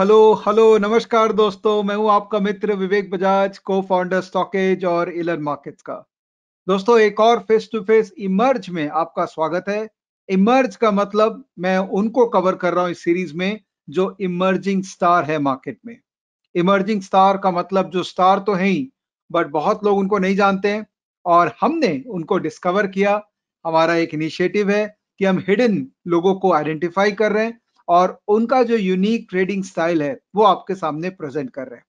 Hello hello नमस्कार दोस्तों मैं हूं आपका मित्र विवेक बजाज को फाउंडर स्टॉकेज और इलर मार्केट्स का दोस्तों एक और फेस टू फेस इमर्ज में आपका स्वागत है इमर्ज का मतलब मैं उनको कवर कर रहा हूं इस सीरीज में जो इमर्जिंग स्टार है मार्केट में इमर्जिंग स्टार का मतलब जो स्टार तो है ही बट बहुत लोग उनको नहीं जानते हैं और हमने उनको डिस्कवर किया हमारा एक इनिशिएटिव है कि हम हिडन लोगों को आइडेंटिफाई कर रहे हैं और उनका जो यूनिक ट्रेडिंग स्टाइल है वो आपके सामने प्रेजेंट कर रहे हैं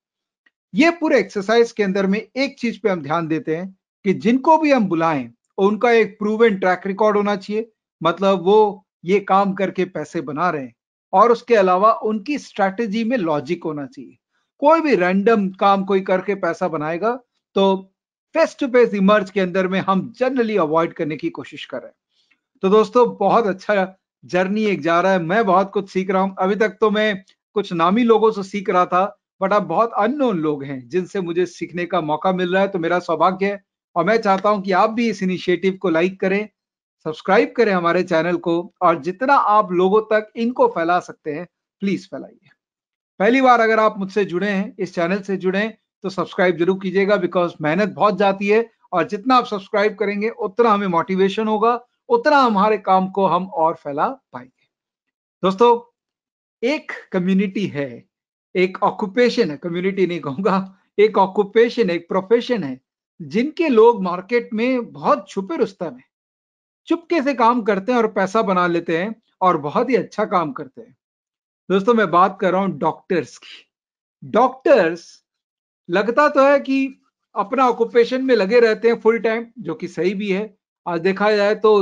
ये पूरे एक्सरसाइज के अंदर में एक चीज पे हम ध्यान देते हैं कि जिनको भी हम बुलाएं उनका एक प्रूवन ट्रैक रिकॉर्ड होना चाहिए मतलब वो ये काम करके पैसे बना रहे हैं और उसके अलावा उनकी स्ट्रैटेजी में लॉजिक होना चाहिए कोई भी रैंडम काम कोई करके पैसा बनाएगा तो फेस टू फेस इमर्ज के अंदर में हम जनरली अवॉइड करने की कोशिश कर रहे हैं तो दोस्तों बहुत अच्छा जर्नी एक जा रहा है मैं बहुत कुछ सीख रहा हूँ अभी तक तो मैं कुछ नामी लोगों से सीख रहा था बट अब बहुत अननोन लोग हैं जिनसे मुझे सीखने का मौका मिल रहा है तो मेरा सौभाग्य है और मैं चाहता हूं कि आप भी इस इनिशिएटिव को लाइक करें सब्सक्राइब करें हमारे चैनल को और जितना आप लोगों तक इनको फैला सकते हैं प्लीज फैलाइए पहली बार अगर आप मुझसे जुड़े हैं इस चैनल से जुड़े तो सब्सक्राइब जरूर कीजिएगा बिकॉज मेहनत बहुत जाती है और जितना आप सब्सक्राइब करेंगे उतना हमें मोटिवेशन होगा उतना हमारे काम को हम और फैला पाएंगे दोस्तों एक कम्युनिटी है एक ऑक्यूपेशन है कम्युनिटी नहीं कहूंगा एक ऑक्यूपेशन एक प्रोफेशन है जिनके लोग मार्केट में बहुत छुपे रुस्तम है चुपके से काम करते हैं और पैसा बना लेते हैं और बहुत ही अच्छा काम करते हैं दोस्तों मैं बात कर रहा हूं डॉक्टर्स की डॉक्टर्स लगता तो है कि अपना ऑक्यूपेशन में लगे रहते हैं फुल टाइम जो कि सही भी है आज देखा जाए तो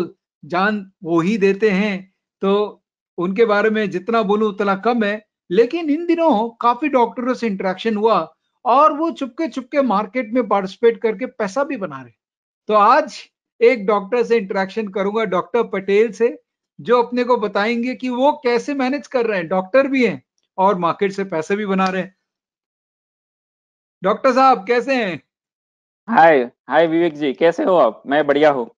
जान वो ही देते हैं तो उनके बारे में जितना बोलूं उतना कम है लेकिन इन दिनों काफी डॉक्टरों से इंटरेक्शन हुआ और वो चुपके चुपके मार्केट में पार्टिसिपेट करके पैसा भी बना रहे तो आज एक डॉक्टर से इंटरेक्शन करूंगा डॉक्टर पटेल से जो अपने को बताएंगे कि वो कैसे मैनेज कर रहे हैं डॉक्टर भी हैं और मार्केट से पैसे भी बना रहे हैं डॉक्टर साहब कैसे हैं हाय हाय विवेक जी कैसे हो आप मैं बढ़िया हूँ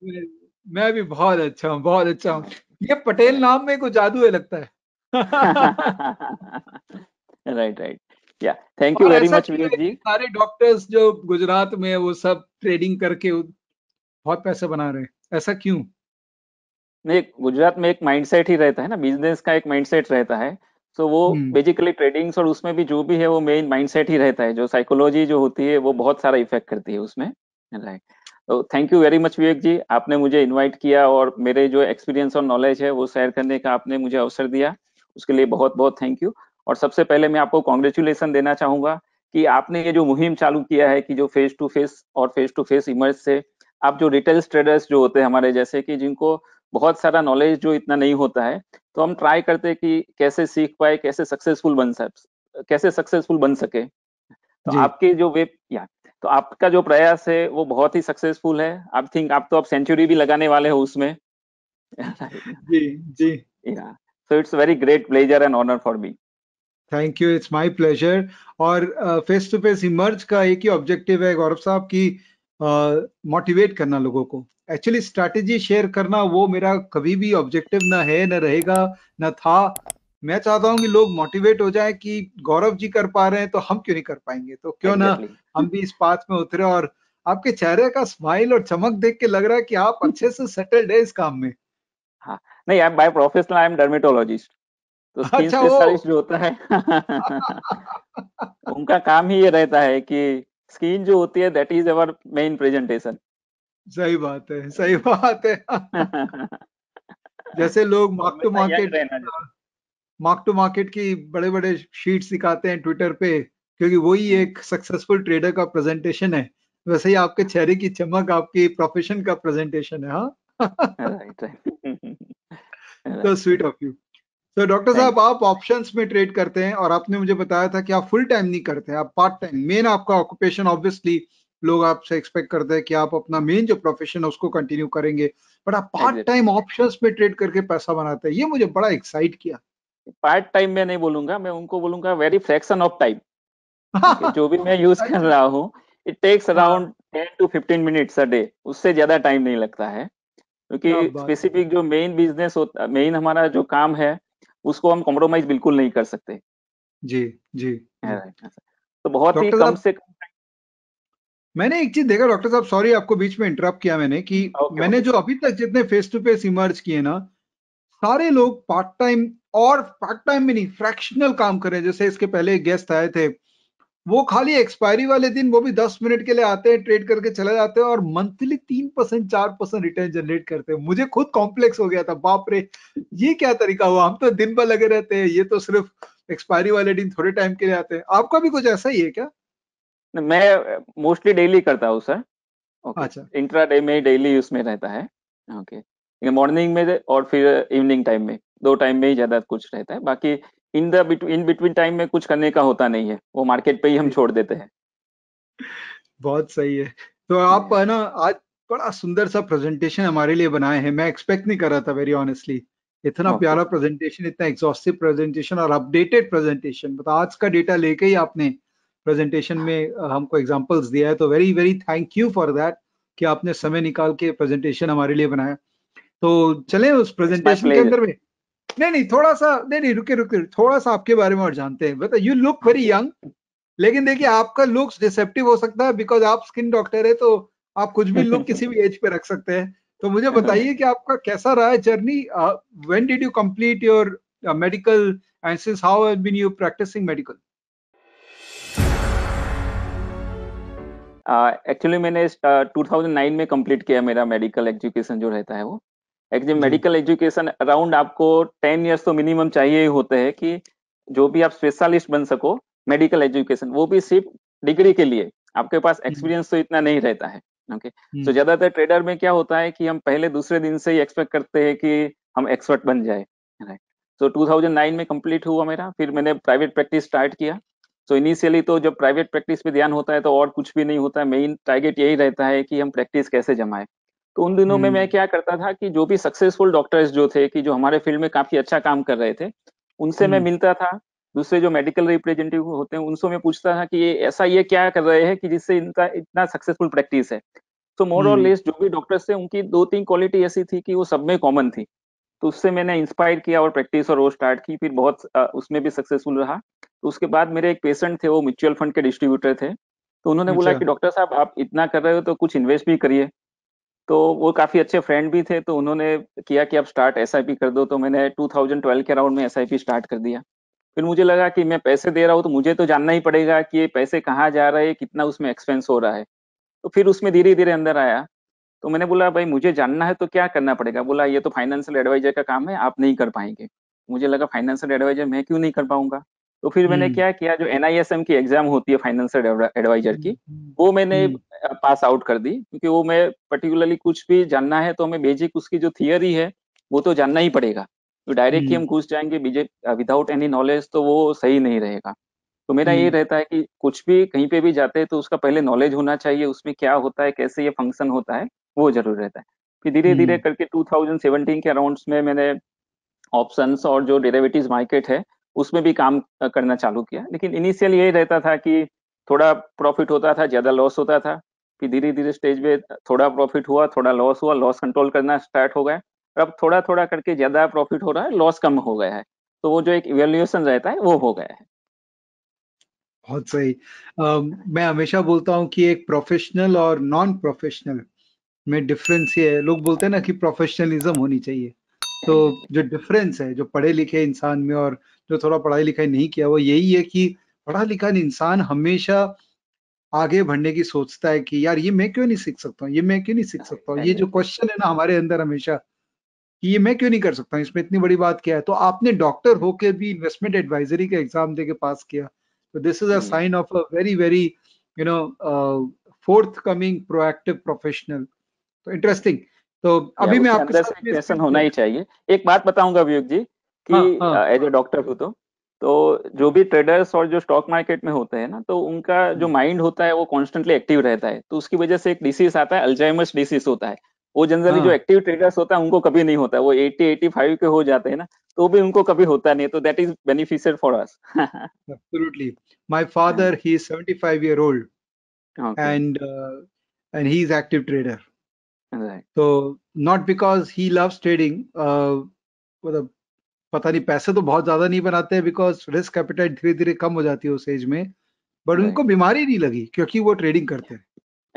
मैं भी बहुत अच्छा हूँ बहुत अच्छा हूँ ये पटेल नाम में कोई जादू है लगता है राइट राइट या thank you very much Vivek ji सारे डॉक्टर्स जो गुजरात में वो सब ट्रेडिंग करके बहुत पैसे बना रहे हैं ऐसा क्यों नहीं गुजरात में एक माइंडसेट ही रहता है ना बिजनेस का एक माइंडसेट रहता है सो so, वो बेसिकली हम्म। ट्रेडिंग्स और उसमें भी जो भी है वो मेन माइंडसेट ही रहता है जो साइकोलॉजी जो होती है वो बहुत सारा इफेक्ट करती है उसमें राइट right. तो thank you very much Vivek ji आपने मुझे इनवाइट किया और मेरे जो एक्सपीरियंस और नॉलेज है वो शेयर करने का आपने मुझे अवसर दिया उसके लिए बहुत बहुत थैंक यू और सबसे पहले मैं आपको कॉन्ग्रेचुलेसन देना चाहूंगा कि आपने ये जो मुहिम चालू किया है कि जो फेस टू फेस और फेस टू फेस इमर्ज से आप जो रिटेल ट्रेडर्स जो होते हैं हमारे जैसे कि जिनको बहुत सारा नॉलेज जो इतना नहीं होता है तो हम ट्राई करते हैं कि कैसे सीख पाए कैसे सक्सेसफुल बन सक कैसे सक्सेसफुल बन सके तो आपके जो वेब या तो आपका जो प्रयास है वो बहुत ही सक्सेसफुल है आई थिंक आप तो अब सेंचुरी भी लगाने वाले हो उसमें जी जी so it's very great pleasure and honour for me thank you it's my pleasure और फेस टू फेस इमर्ज का एक ही ऑब्जेक्टिव है गौरव साहब की मोटिवेट uh, करना लोगों को एक्चुअली स्ट्रेटेजी शेयर करना वो मेरा कभी भी ऑब्जेक्टिव ना है ना रहेगा ना था मैं चाहता हूँ कि लोग मोटिवेट हो जाए कि गौरव जी कर पा रहे हैं तो हम क्यों नहीं कर पाएंगे तो क्यों ना हम भी इस पाथ में उतरे और आपके चेहरे का स्माइल और चमक देख के लग रहा है कि आप अच्छे से सेटल्ड है इस काम में हाँ नहीं I by professional I am dermatologist तो स्किन अच्छा, स्पेशलिस्ट जो होता है उनका काम ही ये रहता है कि स्किन जो होती है that is our main presentation सही बात है सही बात है जैसे लोग मार्क टू मार्केट रहना मार्क टू मार्केट की बड़े बड़े शीट दिखाते हैं ट्विटर पे क्योंकि वही हम्म। एक सक्सेसफुल ट्रेडर का प्रेजेंटेशन है वैसे ही आपके चेहरे की चमक आपकी प्रोफेशन का प्रेजेंटेशन है तो स्वीट ऑफ यू तो डॉक्टर साहब आप ऑप्शंस में ट्रेड करते हैं और आपने मुझे बताया था कि आप फुल टाइम नहीं करते आप पार्ट टाइम मेन आपका ऑक्यूपेशन ऑब्वियसली लोग आपसे एक्सपेक्ट करते हैं कि आप अपना मेन जो प्रोफेशन है उसको कंटिन्यू करेंगे बट आप पार्ट टाइम ऑप्शंस में ट्रेड करके पैसा बनाते हैं ये मुझे बड़ा एक्साइट किया पार्ट टाइम में नहीं बोलूंगा मैं उनको बोलूंगा वेरी फ्रैक्शन ऑफ टाइम जो भी मैं यूज कर रहा हूँ it takes around ten to fifteen minutes a day उससे ज्यादा टाइम नहीं लगता है क्योंकि स्पेसिफिक जो मेन बिजनेस होता मेन हमारा जो काम है उसको हम कॉम्प्रोमाइज बिल्कुल नहीं कर सकते जी जी तो बहुत ही कम से कम मैंने एक चीज देखा डॉक्टर साहब सॉरी आपको बीच में इंटरप्ट किया मैंने कि okay, मैंने okay. जो अभी तक जितने फेस टू फेस इमर्ज किए ना सारे लोग पार्ट टाइम और पार्ट टाइम भी नहीं फ्रैक्शनल काम करें जैसे इसके पहले गेस्ट आए थे वो खाली एक्सपायरी वाले दिन वो भी दस मिनट के लिए आते हैं ट्रेड करके चले जाते हैं और मंथली तीन परसेंट चार परसेंट रिटर्न जनरेट करते हैं मुझे खुद कॉम्प्लेक्स हो गया था बाप रे ये क्या तरीका हुआ हम तो दिन भर लगे रहते हैं ये तो सिर्फ एक्सपायरी वाले दिन थोड़े टाइम के लिए आते हैं आपका भी कुछ ऐसा ही है क्या मैं मोस्टली डेली करता हूँ सर अच्छा इंट्रा डे में डेली उसमें रहता है ओके मॉर्निंग में और फिर इवनिंग टाइम में दो टाइम में ही ज्यादा कुछ रहता है बाकी in the in between time में कुछ करने का होता नहीं है वो मार्केट पे ही हम छोड़ देते हैं बहुत सही है तो आप है ना आज बड़ा सुंदर सा प्रेजेंटेशन हमारे लिए बनाए हैं मैं एक्सपेक्ट नहीं कर रहा था वेरी ऑनेस्टली इतना प्यारा प्रेजेंटेशन इतना एग्जॉस्टिव प्रेजेंटेशन और अपडेटेड प्रेजेंटेशन मतलब आज का डेटा लेके ही आपने प्रेजेंटेशन में हमको एग्जांपल्स दिया है तो very very thank you for that कि आपने समय निकाल के प्रेजेंटेशन हमारे लिए बनाया तो चले उस प्रेजेंटेशन के अंदर में नहीं नहीं थोड़ा सा नहीं नहीं रुके रुके थोड़ा सा आपके बारे में और जानते हैं बता यू लुक वेरी यंग लेकिन देखिए आपका लुक्स डिसेप्टिव हो सकता है बिकॉज आप स्किन डॉक्टर है तो आप कुछ भी लुक किसी भी एज पे रख सकते हैं तो मुझे बताइए कि आपका कैसा रहा है journey when did you complete your medical and since how have been you practising medical actually मैंने 2009 में कंप्लीट किया मेरा मेडिकल एजुकेशन जो रहता है वो जो मेडिकल एजुकेशन अराउंड आपको टेन ईयर्स तो मिनिमम चाहिए ही होते हैं कि जो भी आप स्पेशलिस्ट बन सको मेडिकल एजुकेशन वो भी सिर्फ डिग्री के लिए आपके पास एक्सपीरियंस हम्म। तो इतना नहीं रहता है ओके तो हम्म। ज्यादातर ट्रेडर में क्या होता है कि हम पहले दूसरे दिन से ही एक्सपेक्ट करते हैं कि हम एक्सपर्ट बन जाए राइट तो टू में कम्प्लीट हुआ मेरा फिर मैंने प्राइवेट प्रैक्टिस स्टार्ट किया तो इनिशियली तो जब प्राइवेट प्रैक्टिस पे ध्यान होता है तो और कुछ भी नहीं होता है मेन टारगेट यही रहता है कि हम प्रैक्टिस कैसे जमाए तो उन दिनों में हम्म। मैं क्या करता था कि जो भी सक्सेसफुल डॉक्टर्स जो थे कि जो हमारे फील्ड में काफी अच्छा काम कर रहे थे उनसे मैं हम्म। मिलता था दूसरे जो मेडिकल रिप्रेजेंटेटिव होते हैं उनसे मैं पूछता था कि ये ऐसा ये क्या कर रहे हैं कि जिससे इनका इतना सक्सेसफुल प्रैक्टिस है तो मोर और लेस जो भी डॉक्टर्स थे उनकी दो तीन क्वालिटी ऐसी थी कि वो सब में कॉमन थी तो उससे मैंने इंस्पायर किया और प्रैक्टिस और वो स्टार्ट की फिर बहुत उसमें भी सक्सेसफुल रहा तो उसके बाद मेरे एक पेशेंट थे वो म्यूचुअल फंड के डिस्ट्रीब्यूटर थे तो उन्होंने बोला अच्छा। कि डॉक्टर साहब आप इतना कर रहे हो तो कुछ इन्वेस्ट भी करिए तो वो काफी अच्छे फ्रेंड भी थे तो उन्होंने किया कि आप स्टार्ट एस कर दो तो मैंने 2012 के राउंड में एस स्टार्ट कर दिया फिर मुझे लगा कि मैं पैसे दे रहा हूँ तो मुझे तो जानना ही पड़ेगा कि ये पैसे कहाँ जा रहे हैं कितना उसमें एक्सपेंस हो रहा है तो फिर उसमें धीरे धीरे अंदर आया तो मैंने बोला भाई मुझे जानना है तो क्या करना पड़ेगा बोला ये तो फाइनेंशियल एडवाइजर का काम है आप नहीं कर पाएंगे मुझे लगा फाइनेंशियल एडवाइजर मैं क्यों नहीं कर पाऊंगा तो फिर मैंने हम्म। क्या किया जो एन की एग्जाम होती है फाइनेंशियल एडवाइजर की हम्म, हम्म। वो मैंने पास आउट कर दी क्योंकि वो मैं पर्टिकुलरली कुछ भी जानना है तो हमें बेजिक उसकी जो थियरी है वो तो जानना ही पड़ेगा तो डायरेक्टली हम घुस जाएंगे विदाउट एनी नॉलेज तो वो सही नहीं रहेगा तो मेरा ये रहता है कि कुछ भी कहीं पे भी जाते हैं तो उसका पहले नॉलेज होना चाहिए उसमें क्या होता है कैसे ये फंक्शन होता है वो जरूर रहता है फिर धीरे धीरे करके 2017 के अराउंड में मैंने ऑप्शंस और जो डेरेवेटिव मार्केट है उसमें भी काम करना चालू किया लेकिन इनिशियल यही रहता था कि थोड़ा प्रॉफिट होता था ज्यादा लॉस होता था फिर धीरे धीरे स्टेज पे थोड़ा प्रॉफिट हुआ थोड़ा लॉस हुआ लॉस कंट्रोल करना स्टार्ट हो गया और अब थोड़ा थोड़ा करके ज्यादा प्रॉफिट हो रहा है लॉस कम हो गया है तो वो जो एक इवेल्युएशन रहता है वो हो गया है बहुत सही uh, मैं हमेशा बोलता हूँ कि एक प्रोफेशनल और नॉन प्रोफेशनल में डिफरेंस ये है लोग बोलते हैं ना कि प्रोफेशनलिज्म होनी चाहिए तो जो डिफरेंस है जो पढ़े लिखे इंसान में और जो थोड़ा पढ़ाई लिखाई नहीं किया वो यही है कि पढ़ा लिखा इंसान हमेशा आगे बढ़ने की सोचता है कि यार ये मैं क्यों नहीं सीख सकता हूँ ये मैं क्यों नहीं सीख सकता हूँ ये जो क्वेश्चन है ना हमारे अंदर हमेशा कि ये मैं क्यों नहीं कर सकता इसमें इतनी बड़ी बात क्या है तो आपने डॉक्टर होके भी इन्वेस्टमेंट एडवाइजरी का एग्जाम दे के पास किया तो this is a sign of a very very you know forthcoming proactive professional तो इंटरेस्टिंग तो अभी मैं आपके साथ होना ही चाहिए एक बात बताऊंगा अभियोग जी कि एज ए डॉक्टर हो तो तो जो भी ट्रेडर्स और जो स्टॉक मार्केट में होते हैं ना तो उनका जो माइंड हम्म। होता है वो कॉन्स्टेंटली एक्टिव रहता है तो उसकी वजह से एक डिसीज आता है अल्जाइमस डिसीज होता है वो जनरली हाँ. जो एक्टिव ट्रेडर्स होता है उनको कभी नहीं होता वो एट्टी एटी फाइव के हो जाते हैं ना तो भी उनको कभी होता नहीं तो that is beneficial for us absolutely my father he is 75 year old and and he is active trader right so not because he loves trading मतलब पता नहीं पैसे तो बहुत ज्यादा नहीं बनाते हैं बिकॉज रिस्क कैपिटल धीरे धीरे कम हो जाती है उस एज में बट right. उनको बीमारी नहीं लगी क्योंकि वो ट्रेडिंग करते हैं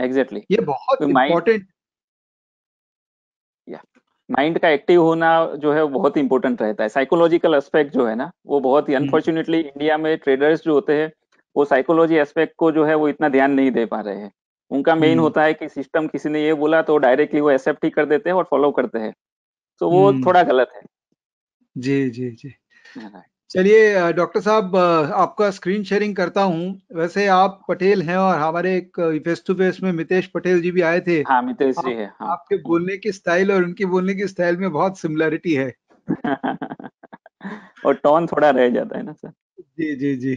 एग्जैक्टली exactly. ये बहुत इम्पोर्टेंट तो माइंड का एक्टिव होना जो है बहुत इंपॉर्टेंट रहता है साइकोलॉजिकल एस्पेक्ट जो है ना वो बहुत ही अनफॉर्चुनेटली हम्म। इंडिया में ट्रेडर्स जो होते हैं वो साइकोलॉजी एस्पेक्ट को जो है वो इतना ध्यान नहीं दे पा रहे हैं उनका मेन हम्म। होता है कि सिस्टम किसी ने ये बोला तो डायरेक्टली वो एक्सेप्ट ही कर देते हैं और फॉलो करते हैं तो वो हम्म। थोड़ा गलत है जी, जी, जी। चलिए डॉक्टर साहब आपका स्क्रीन शेयरिंग करता हूँ। वैसे आप पटेल हैं और हमारे एक फेस टू फेस में मितेश पटेल जी भी आए थे। हाँ, मितेश जी है। हाँ। आपके बोलने की स्टाइल और उनकी बोलने की स्टाइल में बहुत सिमिलैरिटी है। और टोन थोड़ा रह जाता है ना सर। जी, जी, जी।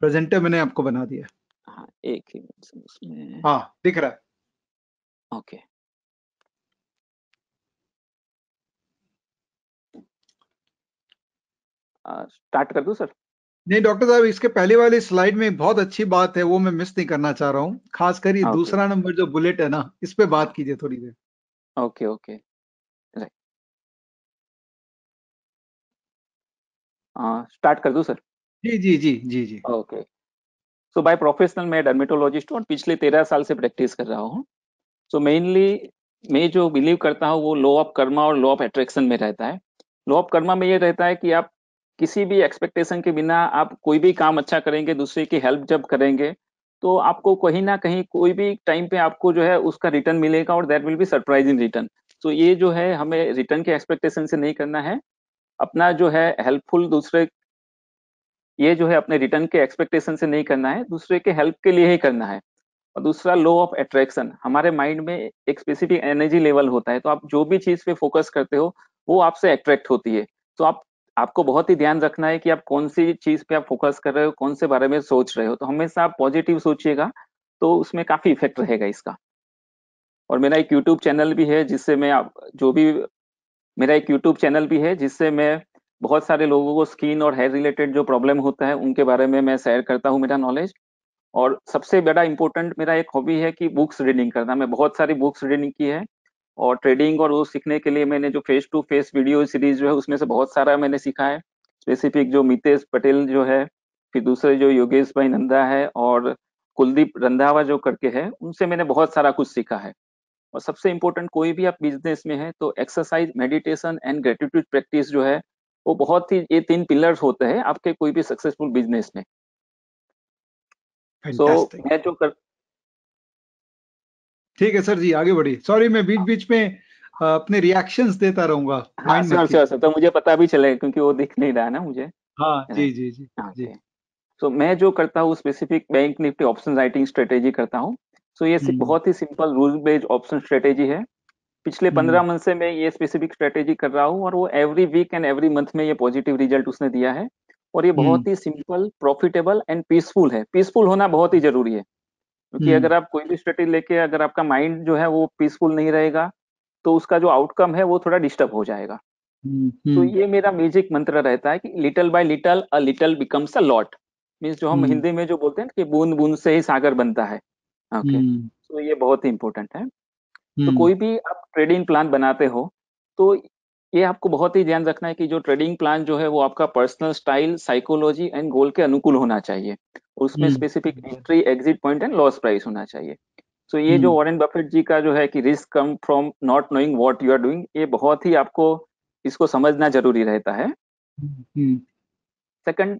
प्रेज़ेंटर मैंने आपको बना दिया। हाँ, एक ही मिनट सर हाँ, दिख रहा है। ओके। स्टार्ट कर दू सर नहीं डॉक्टर साहब इसके पहले वाली स्लाइड में बहुत अच्छी बात है वो मैं मिस नहीं करना चाह रहा हूँ खासकर ये हाँ, okay. दूसरा नंबर जो बुलेट है ना इस पे बात कीजिए थोड़ी देर ओके ओके स्टार्ट कर दू सर जी जी जी जी जी ओके सो बाय प्रोफेशनल मैं डर्मेटोलॉजिस्ट हूँ पिछले तेरह साल से प्रैक्टिस कर रहा हूँ सो मेनली मैं जो बिलीव करता हूँ वो लॉ ऑफ कर्मा और लॉ ऑफ एट्रैक्शन में रहता है लॉ ऑफ कर्मा में ये रहता है कि आप किसी भी एक्सपेक्टेशन के बिना आप कोई भी काम अच्छा करेंगे दूसरे की हेल्प जब करेंगे तो आपको कहीं ना कहीं कोई भी टाइम पे आपको जो है उसका रिटर्न मिलेगा और that will be surprising return तो ये जो है हमें रिटर्न के एक्सपेक्टेशन से नहीं करना है अपना जो है हेल्पफुल दूसरे ये जो है अपने रिटर्न के एक्सपेक्टेशन से नहीं करना है दूसरे के हेल्प के लिए ही करना है और दूसरा लॉ ऑफ अट्रैक्शन हमारे माइंड में एक स्पेसिफिक एनर्जी लेवल होता है तो आप जो भी चीज पे फोकस करते हो वो आपसे अट्रैक्ट होती है तो आप आपको बहुत ही ध्यान रखना है कि आप कौन सी चीज पे आप फोकस कर रहे हो कौन से बारे में सोच रहे हो तो हमेशा आप पॉजिटिव सोचिएगा तो उसमें काफी इफेक्ट रहेगा इसका और मेरा एक यूट्यूब चैनल भी है जिससे मैं आप जो भी मेरा एक यूट्यूब चैनल भी है जिससे मैं बहुत सारे लोगों को स्किन और हेयर रिलेटेड जो प्रॉब्लम होता है उनके बारे में मैं शेयर करता हूँ मेरा नॉलेज और सबसे बड़ा इंपॉर्टेंट मेरा एक हॉबी है कि बुक्स रीडिंग करना मैं बहुत सारी बुक्स रीडिंग की है और ट्रेडिंग और वो सीखने के लिए मैंने जो face to face video series जो है उसमें से बहुत सारा मैंने सीखा है स्पेसिफिक जो मितेश पटेल जो है फिर दूसरे जो योगेश भाई नंदा है और कुलदीप रंधावा जो करके है उनसे मैंने बहुत सारा कुछ सीखा है और सबसे इम्पोर्टेंट कोई भी आप बिजनेस में है तो exercise meditation and gratitude practice जो है वो बहुत ही ये तीन पिलर्स होते हैं आपके कोई भी सक्सेसफुल बिजनेस में तो so, मैं जो कर ठीक है सर जी आगे बढ़िए सॉरी मैं बीच बीच में अपने रिएक्शंस देता रहूंगा हाँ, सर, सर, सर, तो मुझे पता भी चले क्योंकि वो दिख नहीं रहा ना मुझे हाँ जी जी जी हाँ, जी तो मैं जो करता हूँ specific bank Nifty option writing strategy करता हूँ सो ये हम्म। बहुत ही simple rule based option strategy है पिछले पंद्रह मंथ हम्म। से मैं ये स्पेसिफिक स्ट्रेटेजी कर रहा हूँ और वो every week and every month में ये पॉजिटिव रिजल्ट उसने दिया है और ये बहुत हम्म। ही सिंपल प्रॉफिटेबल एंड पीसफुल है पीसफुल होना बहुत ही जरूरी है क्योंकि हम्म। अगर आप कोई भी स्ट्रेटी लेके अगर आपका माइंड जो है वो पीसफुल नहीं रहेगा तो उसका जो आउटकम है वो थोड़ा डिस्टर्ब हो जाएगा हम्म, तो हम्म। ये मेरा म्यूजिक मंत्र रहता है कि little by little a little becomes a lot means जो हम हिंदी में जो बोलते हैं कि बूंद बूंद से ही सागर बनता है ओके तो ये बहुत ही इम्पोर्टेंट है तो कोई भी आप ट्रेडिंग प्लान बनाते हो तो ये आपको बहुत ही ध्यान रखना है कि जो ट्रेडिंग प्लान जो है वो आपका personal style psychology and goal के अनुकूल होना चाहिए उसमें specific entry exit point and loss price होना चाहिए सो so ये जो वॉरेन हम्म। बफेट जी का जो है कि रिस्क कम from not knowing what you are doing ये बहुत ही आपको इसको समझना जरूरी रहता है सेकंड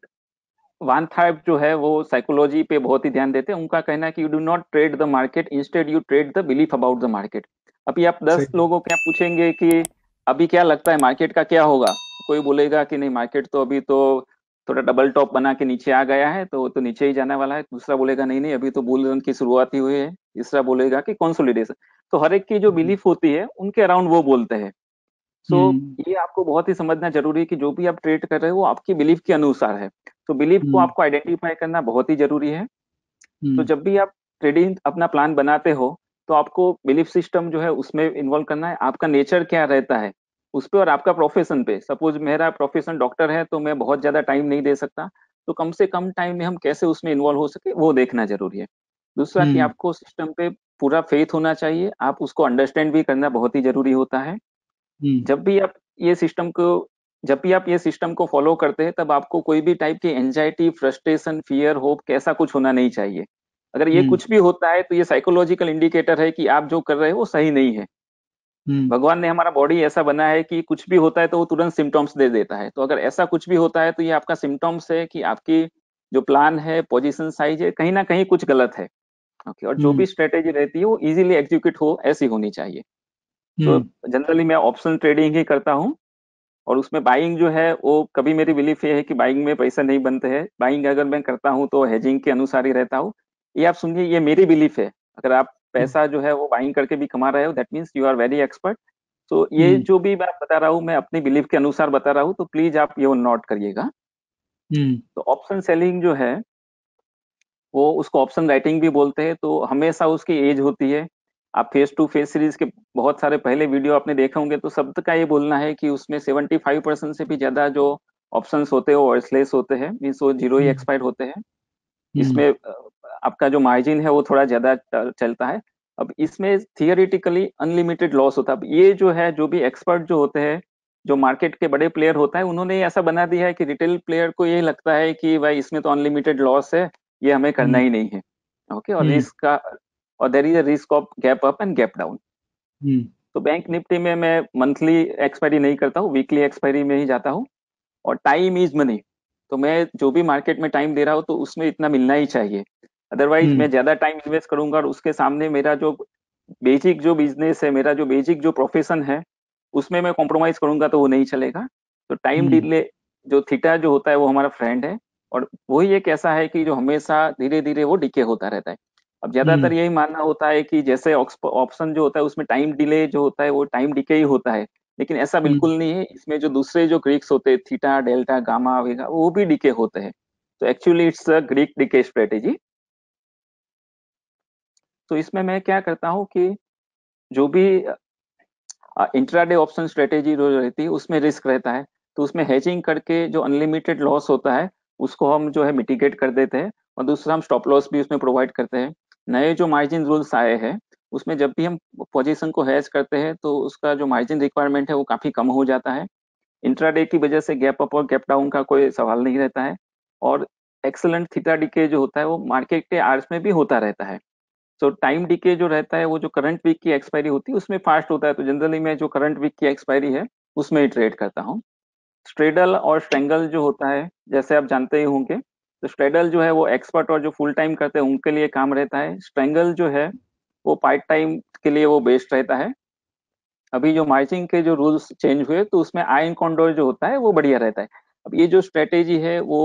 वन थर्ड जो है वो साइकोलॉजी पे बहुत ही ध्यान देते हैं उनका कहना है कि you do not trade the market instead you trade the belief about the market अभी आप दस लोगों के यहाँ पूछेंगे कि अभी क्या लगता है मार्केट का क्या होगा कोई बोलेगा कि नहीं मार्केट तो अभी तो थोड़ा डबल टॉप बना के नीचे आ गया है तो तो नीचे ही जाने वाला है दूसरा बोलेगा नहीं नहीं अभी तो बुल रन की शुरुआत ही हुई है तीसरा बोलेगा कि कॉन्सोलिडेशन तो हर एक की जो बिलीफ हम्म। होती है उनके अराउंड वो बोलते हैं सो so, हम्म। ये आपको बहुत ही समझना जरूरी है कि जो भी आप ट्रेड कर रहे हो वो आपकी बिलीफ के अनुसार है तो बिलीफ को हम्म। आपको आइडेंटिफाई करना बहुत ही जरूरी है तो जब भी आप ट्रेडिंग अपना प्लान बनाते हो तो आपको बिलीफ सिस्टम जो है उसमें इन्वॉल्व करना है आपका नेचर क्या रहता है उस पर और आपका प्रोफेशन पे सपोज मेरा प्रोफेशन डॉक्टर है तो मैं बहुत ज्यादा टाइम नहीं दे सकता तो कम से कम टाइम में हम कैसे उसमें इन्वॉल्व हो सके वो देखना जरूरी है दूसरा कि हम्म। आपको सिस्टम पे पूरा फेथ होना चाहिए आप उसको अंडरस्टैंड भी करना बहुत ही जरूरी होता है हम्म। जब भी आप ये सिस्टम को जब भी आप ये सिस्टम को फॉलो करते हैं तब आपको कोई भी टाइप की एंजाइटी फ्रस्ट्रेशन फियर होप कैसा कुछ होना नहीं चाहिए अगर ये हम्म। कुछ भी होता है तो ये साइकोलॉजिकल इंडिकेटर है कि आप जो कर रहे हो वो सही नहीं है हम्म। भगवान ने हमारा बॉडी ऐसा बना है कि कुछ भी होता है तो वो तुरंत सिम्टोम्स दे देता है तो अगर ऐसा कुछ भी होता है तो ये आपका सिम्टोम्स है कि आपकी जो प्लान है पोजिशन साइज है कहीं ना कहीं कुछ गलत है ओके और जो हम्म। भी स्ट्रेटेजी रहती है वो इजिली एग्जीक्यूट हो ऐसी होनी चाहिए तो जनरली मैं ऑप्शन ट्रेडिंग ही करता हूँ और उसमें बाइंग जो है वो कभी मेरी बिलीफ ये है कि बाइंग में पैसा नहीं बनते हैं बाइंग अगर मैं करता हूँ तो हेजिंग के अनुसार ही रहता हूँ ये आप सुनिए ये मेरी बिलीफ है अगर आप हम्म। पैसा जो है वो बाइंग करके भी कमा रहे हो that means you are very expert तो ये हम्म। जो भी मैं बता रहा हूँ मैं अपनी बिलीफ के अनुसार बता रहा हूँ तो प्लीज आप ये नोट करिएगा हम्म। तो ऑप्शन सेलिंग जो है वो उसको ऑप्शन राइटिंग भी बोलते हैं तो हमेशा उसकी एज होती है आप फेस टू फेस सीरीज के बहुत सारे पहले वीडियो आपने देखे होंगे तो शब्द का ये बोलना है कि उसमें फाइव परसेंट से भी ज्यादा जो ऑप्शंस होते हैं वो वॉइसलेस होते हैं मीन्स वो जीरो ही एक्सपायर्ड होते हैं इसमें आपका जो मार्जिन है वो थोड़ा ज्यादा चलता है अब इसमें थियोरिटिकली अनलिमिटेड लॉस होता है ये जो है जो भी एक्सपर्ट जो होते हैं जो मार्केट के बड़े प्लेयर होता है उन्होंने ऐसा बना दिया है कि रिटेल प्लेयर को ये लगता है कि भाई इसमें तो अनलिमिटेड लॉस है ये हमें करना हम्म। ही नहीं है ओके और रिस्क हम्म। का और there is a risk of gap up and gap down तो बैंक निफ्टी में मैं मंथली एक्सपायरी नहीं करता हूँ वीकली एक्सपायरी में ही जाता हूँ और टाइम इज मनी तो मैं जो भी मार्केट में टाइम दे रहा हूँ तो उसमें इतना मिलना ही चाहिए अदरवाइज hmm. मैं ज्यादा टाइम इन्वेस्ट करूंगा और उसके सामने मेरा जो बेसिक जो बिजनेस है मेरा जो बेसिक जो प्रोफेशन है उसमें मैं कॉम्प्रोमाइज करूंगा तो वो नहीं चलेगा तो टाइम डिले hmm. जो थीटा जो होता है वो हमारा फ्रेंड है और वही एक ऐसा है कि जो हमेशा धीरे धीरे वो डिके होता रहता है अब ज्यादातर hmm. यही मानना होता है कि जैसे ऑप्शन जो होता है उसमें टाइम डिले जो होता है वो टाइम डिके ही होता है लेकिन ऐसा बिल्कुल नहीं है इसमें जो दूसरे जो ग्रीक्स होते हैं थीटा डेल्टा गामा वेगा वो भी डिके होते हैं तो actually it's a Greek decay strategy तो इसमें मैं क्या करता हूँ कि जो भी इंट्राडे ऑप्शन स्ट्रेटेजी जो रहती है उसमें रिस्क रहता है तो उसमें हेजिंग करके जो अनलिमिटेड लॉस होता है उसको हम जो है मिटिगेट कर देते हैं और दूसरा हम स्टॉप लॉस भी उसमें प्रोवाइड करते हैं नए जो मार्जिन रूल्स आए हैं उसमें जब भी हम पोजीशन को हैज करते हैं तो उसका जो मार्जिन रिक्वायरमेंट है वो काफ़ी कम हो जाता है इंट्राडे की वजह से गैप अप और गैप डाउन का कोई सवाल नहीं रहता है और एक्सलेंट थीटा के जो होता है वो मार्केट के आर्स में भी होता रहता है तो टाइम डीके जो रहता है वो जो करंट वीक की एक्सपायरी होती है उसमें फास्ट होता है तो जनरली मैं जो करंट वीक की एक्सपायरी है उसमें ही ट्रेड करता हूँ स्ट्रेडल और स्ट्रेंगल जो होता है जैसे आप जानते ही होंगे तो स्ट्रेडल जो है वो एक्सपर्ट और जो फुल टाइम करते हैं उनके लिए काम रहता है स्ट्रेंगल जो है वो पार्ट टाइम के लिए वो बेस्ट रहता है अभी जो मार्चिंग के जो रूल्स चेंज हुए तो उसमें आयन कॉन्डोर जो होता है वो बढ़िया रहता है अब ये जो स्ट्रेटेजी है वो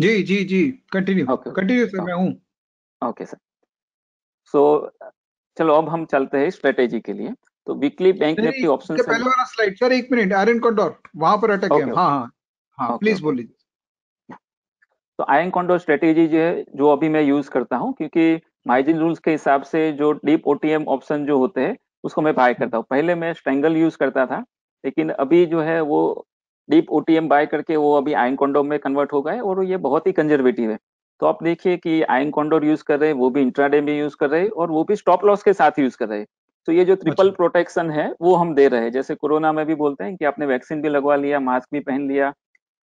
जी जी जी कंटिन्यू कंटिन्यू सर मैं हूँ ओके सर सो चलो अब हम चलते हैं स्ट्रेटेजी के लिए तो वीकली बैंक निफ्टी ऑप्शन पहले वाला स्लाइड सर एक मिनट आयरन कॉन्डोर वहां पर अटक गया हाँ हाँ प्लीज बोल लीजिए तो आयरन कॉन्डोर स्ट्रेटेजी जो है जो अभी मैं यूज करता हूँ क्योंकि मार्जिन रूल्स के हिसाब से जो डीप ओटीएम ऑप्शन जो होते हैं उसको मैं बाय करता हूँ पहले मैं स्ट्रैंगल यूज करता था लेकिन अभी जो है वो डीप ओटीएम बाय करके वो अभी आयन कॉन्डोम में कन्वर्ट हो गए और ये बहुत ही कंजर्वेटिव है तो आप देखिए कि आयन कॉन्डोर यूज कर रहे हैं वो भी इंट्राडे में यूज कर रहे हैं और वो भी स्टॉप लॉस के साथ यूज कर रहे हैं तो ये जो ट्रिपल अच्छा। प्रोटेक्शन है वो हम दे रहे हैं जैसे कोरोना में भी बोलते हैं कि आपने वैक्सीन भी लगवा लिया मास्क भी पहन लिया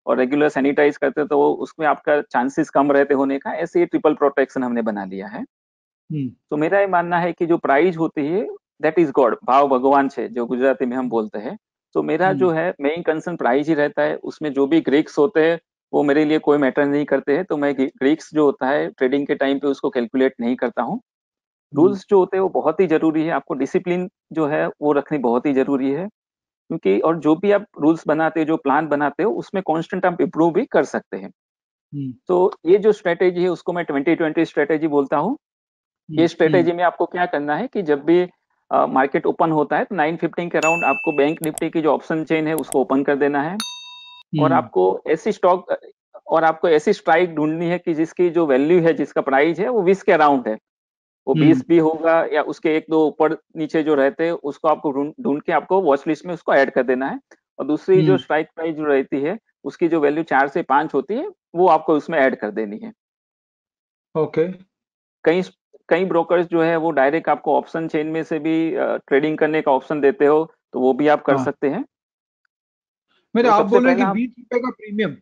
और रेगुलर सैनिटाइज करते तो उसमें आपका चांसेस कम रहते होने का ऐसे ये ट्रिपल प्रोटेक्शन हमने बना लिया है हम्म। तो मेरा ये मानना है कि जो प्राइज होती है दैट इज गॉड भाव भगवान छे जो गुजराती में हम बोलते हैं तो मेरा हम्म। जो है मेन कंसर्न प्राइज ही रहता है उसमें जो भी ग्रीक्स होते हैं वो मेरे लिए कोई मैटर नहीं करते हैं तो मैं रिक्स जो होता है ट्रेडिंग के टाइम पे उसको कैलकुलेट नहीं करता हूँ हम्म। रूल्स जो होते हैं वो बहुत ही जरूरी है आपको डिसिप्लिन जो है वो रखनी बहुत ही जरूरी है क्योंकि और जो भी आप रूल्स बनाते हो जो प्लान बनाते हो उसमें कॉन्स्टेंट आप इम्प्रूव भी कर सकते हैं हम्म। तो ये जो स्ट्रेटेजी है उसको मैं ट्वेंटी ट्वेंटी स्ट्रेटेजी बोलता हूँ हम्म, ये स्ट्रेटेजी में आपको क्या करना है कि जब भी मार्केट ओपन होता है तो नाइन फिफ्टीन के अराउंड आपको बैंक निफ्टी की जो ऑप्शन चेन है उसको ओपन कर देना है हम्म। और आपको ऐसी स्टॉक और आपको ऐसी स्ट्राइक ढूंढनी है कि जिसकी जो वैल्यू है जिसका प्राइस है वो बीस के अराउंड है वो हम्म। बीस भी होगा या उसके एक दो ऊपर नीचे जो रहते हैं उसको आपको ढूंढ के आपको वॉच लिस्ट में उसको ऐड कर देना है और दूसरी जो स्ट्राइक हम्म। प्राइस जो रहती है उसकी जो वैल्यू चार से पांच होती है वो आपको उसमें ऐड कर देनी है ओके okay. कई कई ब्रोकर्स जो है वो डायरेक्ट आपको ऑप्शन चेन में से भी ट्रेडिंग करने का ऑप्शन देते हो तो वो भी आप कर हाँ. सकते हैं मेरे तो आप बोल रहे हैं बीस रुपए का प्रीमियम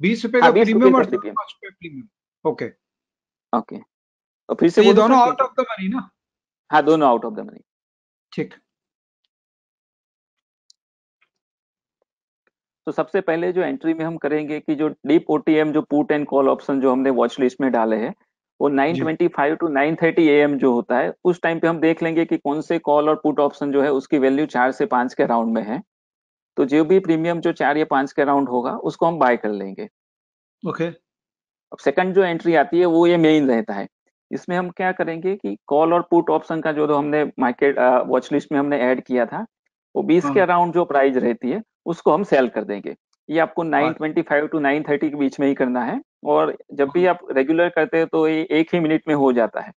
बीस रुपए हाँ, का प्रीमियम और पांच रुपए प्रीमियम ओके ओके और फिर से तो ये दोनों आउट ऑफ द मनी ना हाँ दोनों आउट ऑफ द मनी ठीक तो सबसे पहले जो एंट्री में हम करेंगे कि जो डीप ओटीएम जो पुट एंड कॉल ऑप्शन जो हमने वॉच लिस्ट में डाले हैं वो 9:25 टू 9:30 एएम जो होता है उस टाइम पे हम देख लेंगे कि कौन से कॉल और पुट ऑप्शन जो है उसकी वैल्यू चार से पांच के राउंड में है तो जो भी प्रीमियम जो चार या पांच के अराउंड होगा उसको हम बाय कर लेंगे ओके okay. अब सेकंड जो एंट्री आती है वो ये मेन रहता है इसमें हम क्या करेंगे कि कॉल और पुट ऑप्शन का जो तो हमने मार्केट वॉच लिस्ट में हमने ऐड किया था वो 20 हाँ. के अराउंड जो प्राइस रहती है उसको हम सेल कर देंगे ये आपको 925 हाँ. टू 930 के बीच में ही करना है और जब भी हाँ। आप रेगुलर करते हैं तो ये एक ही मिनट में हो जाता है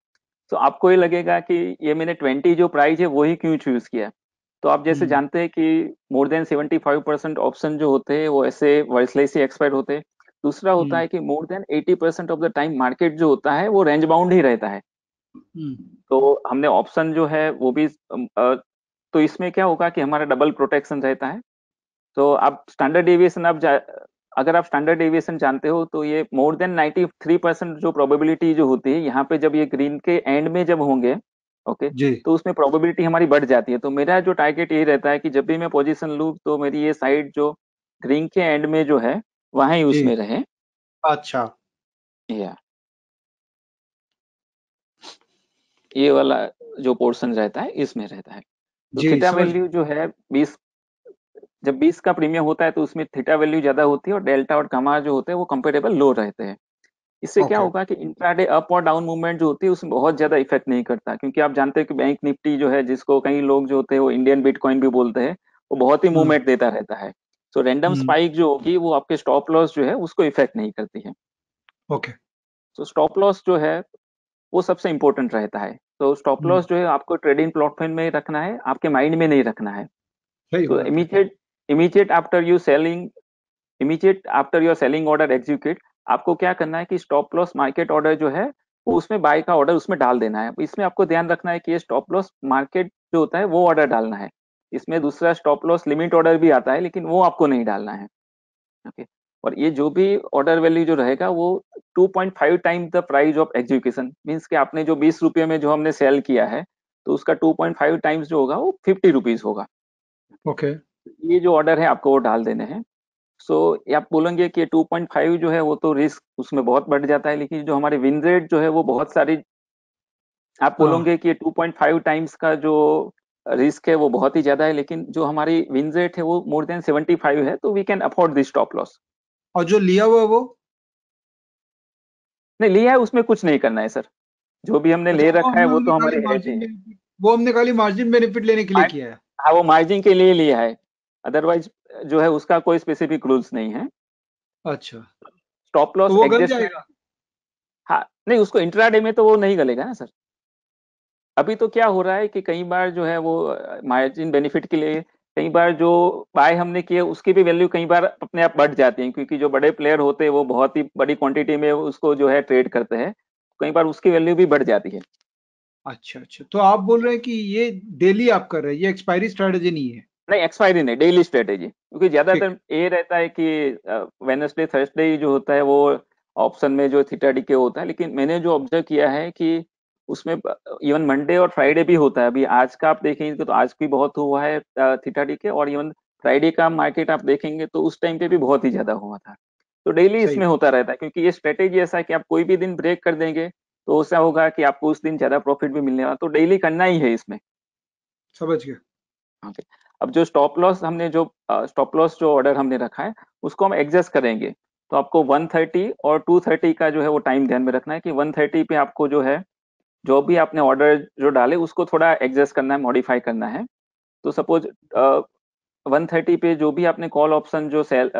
तो आपको ये लगेगा कि ये मैंने 20 जो प्राइस है वही क्यों चूज किया तो आप जैसे हम्म। जानते हैं कि more than seventy five percent option जो होते हैं वो ऐसे वर्सलेस ही एक्सपायर होते हैं दूसरा होता हम्म। है कि more than eighty percent of the time market जो होता है वो रेंज बाउंड ही रहता है हम्म। तो हमने ऑप्शन जो है वो भी तो इसमें क्या होगा कि हमारा डबल प्रोटेक्शन रहता है तो आप स्टैंडर्ड एविएशन आप अगर आप स्टैंडर्ड एविएशन जानते हो तो ये more than ninety three percent जो प्रोबेबिलिटी जो होती है यहाँ पे जब ये ग्रीन के एंड में जब होंगे ओके okay? तो उसमें प्रोबेबिलिटी हमारी बढ़ जाती है तो मेरा जो टारगेट ये रहता है कि जब भी मैं पोजीशन लू तो मेरी ये साइड जो रिंग के एंड में जो है वहां ही उसमें रहे अच्छा या ये वाला जो पोर्शन रहता है इसमें रहता है तो थीटा वैल्यू जो है बीस जब बीस का प्रीमियम होता है तो उसमें थीटा वैल्यू ज्यादा होती है और डेल्टा और कमा जो होते हैं वो कंपेरेबल लो रहते हैं इससे okay. क्या होगा कि इंट्राडे अप और डाउन मूवमेंट जो होती है उसमें बहुत ज्यादा इफेक्ट नहीं करता क्योंकि आप जानते हैं कि बैंक निफ्टी जो है जिसको कई लोग जो होते हैं वो इंडियन बिटकॉइन भी बोलते हैं वो बहुत ही मूवमेंट हम्म। देता रहता है सो रैंडम स्पाइक जो होगी वो आपके स्टॉप लॉस जो है उसको इफेक्ट नहीं करती है ओके सो स्टॉप लॉस जो है वो सबसे इंपॉर्टेंट रहता है तो स्टॉप लॉस जो है आपको ट्रेडिंग प्लेटफॉर्म में रखना है आपके माइंड में नहीं रखना है immediate immediate after you selling immediate after your selling order execute आपको क्या करना है कि स्टॉप लॉस मार्केट ऑर्डर जो है वो उसमें बाय का ऑर्डर उसमें डाल देना है इसमें आपको ध्यान रखना है कि ये स्टॉप लॉस मार्केट जो होता है वो ऑर्डर डालना है इसमें दूसरा स्टॉप लॉस लिमिट ऑर्डर भी आता है लेकिन वो आपको नहीं डालना है ओके और ये जो भी ऑर्डर वैल्यू जो रहेगा वो 2.5 time the price of execution means कि आपने जो बीस रुपये में जो हमने सेल किया है तो उसका 2.5 टाइम्स जो होगा वो फिफ्टी रुपीज होगा ओके okay. ये जो ऑर्डर है आपको वो डाल देने हैं सो so, आप बोलेंगे कि 2.5 जो है वो तो रिस्क उसमें बहुत बढ़ जाता है लेकिन जो हमारे विन रेट जो है वो बहुत सारी आप हाँ। बोलोगे कि 2.5 टाइम्स का जो रिस्क है वो बहुत ही ज्यादा है लेकिन जो हमारी विन रेट है वो मोर देन 75 है तो we can afford this stop loss और जो लिया हुआ वो नहीं लिया है उसमें कुछ नहीं करना है सर जो भी हमने ले अच्छा, रखा है वो तो हमारे वो हमने खाली मार्जिन बेनिफिट लेने के लिए किया है हाँ वो मार्जिन के लिए लिया है अदरवाइज जो है उसका कोई स्पेसिफिक रूल्स नहीं है अच्छा स्टॉप लॉस तो एडजस्टमेंट हाँ नहीं उसको इंट्राडे में तो वो नहीं गलेगा ना सर अभी तो क्या हो रहा है कि कई बार जो है वो मार्जिन बेनिफिट के लिए कई बार जो बाय हमने किए उसकी भी वैल्यू कई बार अपने आप बढ़ जाती है क्योंकि जो बड़े प्लेयर होते हैं वो बहुत ही बड़ी क्वांटिटी में उसको जो है ट्रेड करते हैं कई बार उसकी वैल्यू भी बढ़ जाती है अच्छा अच्छा तो आप बोल रहे हैं कि ये डेली आप कर रहे हैं ये एक्सपायरी स्ट्रेटेजी नहीं है नहीं एक्सपायरी नहीं डेली स्ट्रेटेजी क्योंकि ज्यादातर ये रहता है कि वेनसडे थर्सडे जो होता है वो ऑप्शन में जो थीटा डी के होता है लेकिन मैंने जो ऑब्जर्व किया है कि उसमें इवन मंडे और फ्राइडे भी होता है अभी आज का आप देखेंगे तो आज भी बहुत हुआ है थीटा डी के और इवन फ्राइडे का मार्केट आप देखेंगे तो उस टाइम पे भी बहुत ही ज्यादा हुआ था तो डेली इसमें होता रहता है क्योंकि ये स्ट्रेटेजी ऐसा है कि आप कोई भी दिन ब्रेक कर देंगे तो ऐसा होगा कि आपको उस दिन ज्यादा प्रॉफिट भी मिलने वाला तो डेली करना ही है इसमें समझ गया ओके हाँ अब जो स्टॉप लॉस हमने जो स्टॉप लॉस जो ऑर्डर हमने रखा है उसको हम एडजस्ट करेंगे तो आपको 130 और 230 का जो है वो टाइम ध्यान में रखना है कि 130 पे आपको जो है जो भी आपने ऑर्डर जो डाले उसको थोड़ा एडजस्ट करना है मॉडिफाई करना है तो सपोज वन थर्टी पे जो भी आपने कॉल ऑप्शन जो सेल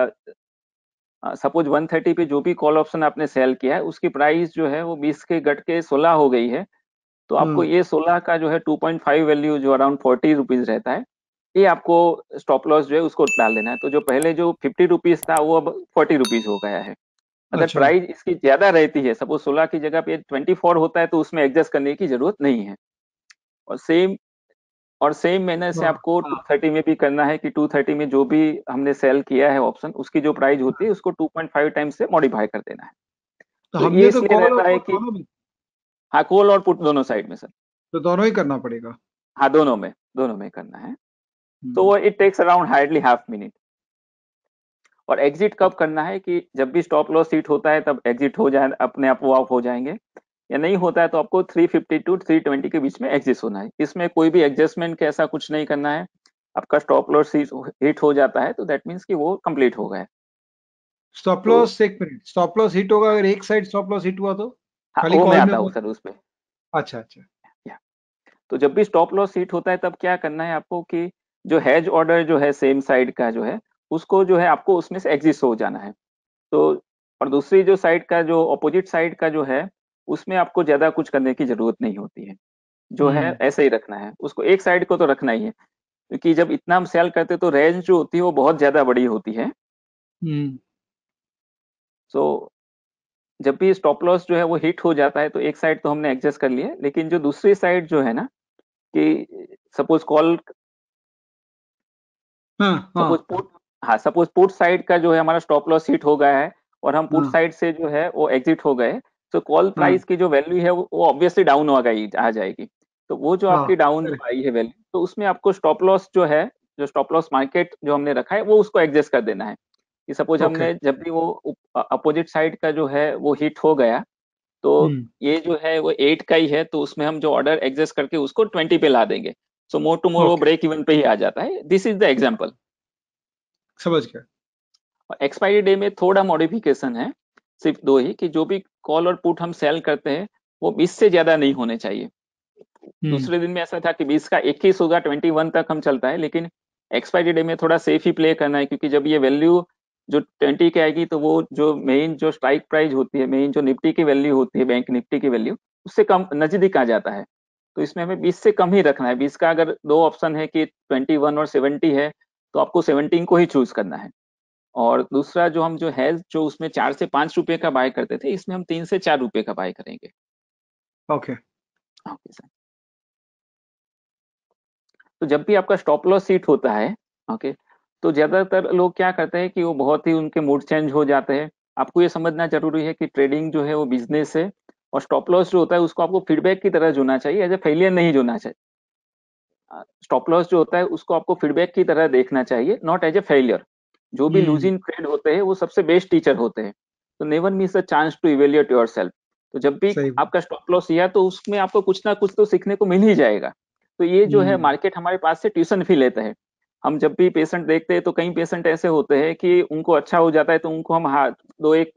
सपोज वन थर्टी पे जो भी कॉल ऑप्शन आपने सेल किया है उसकी प्राइस जो है वो बीस के घट के सोलह हो गई है तो आपको हम्म। ये सोलह का जो है टू पॉइंट फाइव वैल्यू जो अराउंड फोर्टी रुपीज रहता है ये आपको स्टॉप लॉस जो है उसको डाल देना है तो जो पहले जो फिफ्टी रुपीज था वो अब फोर्टी रुपीज हो गया है अगर मतलब अच्छा। प्राइस इसकी ज्यादा रहती है सपोज सोलह की जगह पे ट्वेंटी फोर होता है तो उसमें एडजस्ट करने की जरूरत नहीं है और सेम और सेम मैंने से हाँ। आपको टू हाँ। थर्टी में भी करना है कि टू थर्टी में जो भी हमने सेल किया है ऑप्शन उसकी जो प्राइस होती है हाँ। उसको टू पॉइंट फाइव टाइम्स से मॉडिफाई कर देना है तो, तो ये तो इसलिए रहता है कि हाँ कॉल और पुट दोनों साइड में सर तो दोनों ही करना पड़ेगा हाँ दोनों में दोनों में करना है हम्म। तो it takes around hardly half minute और एग्जिट कब करना है कि जब भी स्टॉप लॉस सीट होता है तब एग्जिट हो जाए अपने आप वो ऑफ हो जाएंगे या नहीं होता है तो आपको 350 टू 320 के बीच में एग्जिस्ट होना है इसमें कोई भी एडजस्टमेंट के ऐसा कुछ नहीं करना है आपका स्टॉप लॉस सीट हिट हो जाता है तो दैट मीन्स कि वो कंप्लीट हो गया स्टॉप लॉस तो एक मिनट स्टॉप लॉस हिट होगा अगर एक साइड स्टॉप लॉस हिट हुआ तो हाँ, वो मैं आता हूँ सर उसमें अच्छा अच्छा तो जब भी स्टॉप लॉस सीट होता है तब क्या करना है आपको कि जो हैज ऑर्डर जो है सेम साइड का जो है उसको जो है आपको उसमें से एग्जिस्ट हो जाना है तो और दूसरी जो साइड का जो अपोजिट साइड का जो है उसमें आपको ज्यादा कुछ करने की जरूरत नहीं होती है जो है हम्म। ऐसे ही रखना है उसको एक साइड को तो रखना ही है क्योंकि जब इतना हम सेल करते तो रेंज जो होती है वो बहुत ज्यादा बड़ी होती है सो हम्म। so, जब भी स्टॉप लॉस जो है वो हिट हो जाता है तो एक साइड तो हमने एडजस्ट कर लिया लेकिन जो दूसरी साइड जो है ना कि सपोज कॉल सपोज पुट हाँ सपोज पुट साइड का जो है हमारा स्टॉप लॉस हिट हो गया है और हम पुट साइड हाँ। से जो है वो एग्जिट हो गए तो कॉल प्राइस हाँ। की जो वैल्यू है वो ऑब्वियसली डाउन हो गई आ जाएगी तो वो जो हाँ, आपकी डाउन आई है वैल्यू तो उसमें आपको स्टॉप लॉस जो है जो स्टॉप लॉस मार्केट जो हमने रखा है वो उसको एडजस्ट कर देना है कि सपोज हमने जब भी वो अपोजिट साइड का जो है वो हिट हो गया तो हम्म। ये जो है वो एट का ही है तो उसमें हम जो ऑर्डर एडजस्ट करके उसको ट्वेंटी पे ला देंगे सो मोर टू मोर वो ब्रेक इवन पे ही आ जाता है दिस इज द एग्जाम्पल समझ गया एक्सपायरी डे में थोड़ा मॉडिफिकेशन है सिर्फ दो ही कि जो भी कॉल और पुट हम सेल करते हैं वो बीस से ज्यादा नहीं होने चाहिए हम्म। दूसरे दिन में ऐसा था कि बीस का इक्कीस होगा ट्वेंटी वन तक हम चलता है लेकिन एक्सपायरी डे में थोड़ा सेफ ही प्ले करना है क्योंकि जब ये वैल्यू जो ट्वेंटी की आएगी तो वो जो मेन जो स्ट्राइक प्राइस होती है मेन जो निफ्टी की वैल्यू होती है बैंक निफ्टी की वैल्यू उससे कम नजदीक आ जाता है तो इसमें हमें 20 से कम ही रखना है 20 का अगर दो ऑप्शन है कि 21 और 70 है तो आपको 17 को ही चूज करना है और दूसरा जो हम जो है जो उसमें चार से पांच रुपए का बाय करते थे इसमें हम तीन से चार रुपए का बाय करेंगे ओके ओके सर तो जब भी आपका स्टॉप लॉस सीट होता है ओके okay, तो ज्यादातर लोग क्या करते हैं कि वो बहुत ही उनके मूड चेंज हो जाते हैं आपको ये समझना जरूरी है कि ट्रेडिंग जो है वो बिजनेस है और स्टॉप लॉस जो होता है उसको आपको फीडबैक की तरह जोना चाहिए एज ए फेलियर नहीं जोना चाहिए स्टॉप लॉस जो होता है उसको आपको फीडबैक की तरह देखना चाहिए नॉट एज ए फेलियर जो भी लूजिंग हम्म। ट्रेड होते हैं वो सबसे बेस्ट टीचर होते हैं तो never miss a chance to evaluate yourself तो जब भी आपका स्टॉप लॉस या तो उसमें आपको कुछ ना कुछ तो सीखने को मिल ही जाएगा तो ये जो है मार्केट हम्म। हमारे पास से ट्यूशन फी लेते हैं हम जब भी पेशेंट देखते हैं तो कई पेशेंट ऐसे होते हैं कि उनको अच्छा हो जाता है तो उनको हम हाथ दो एक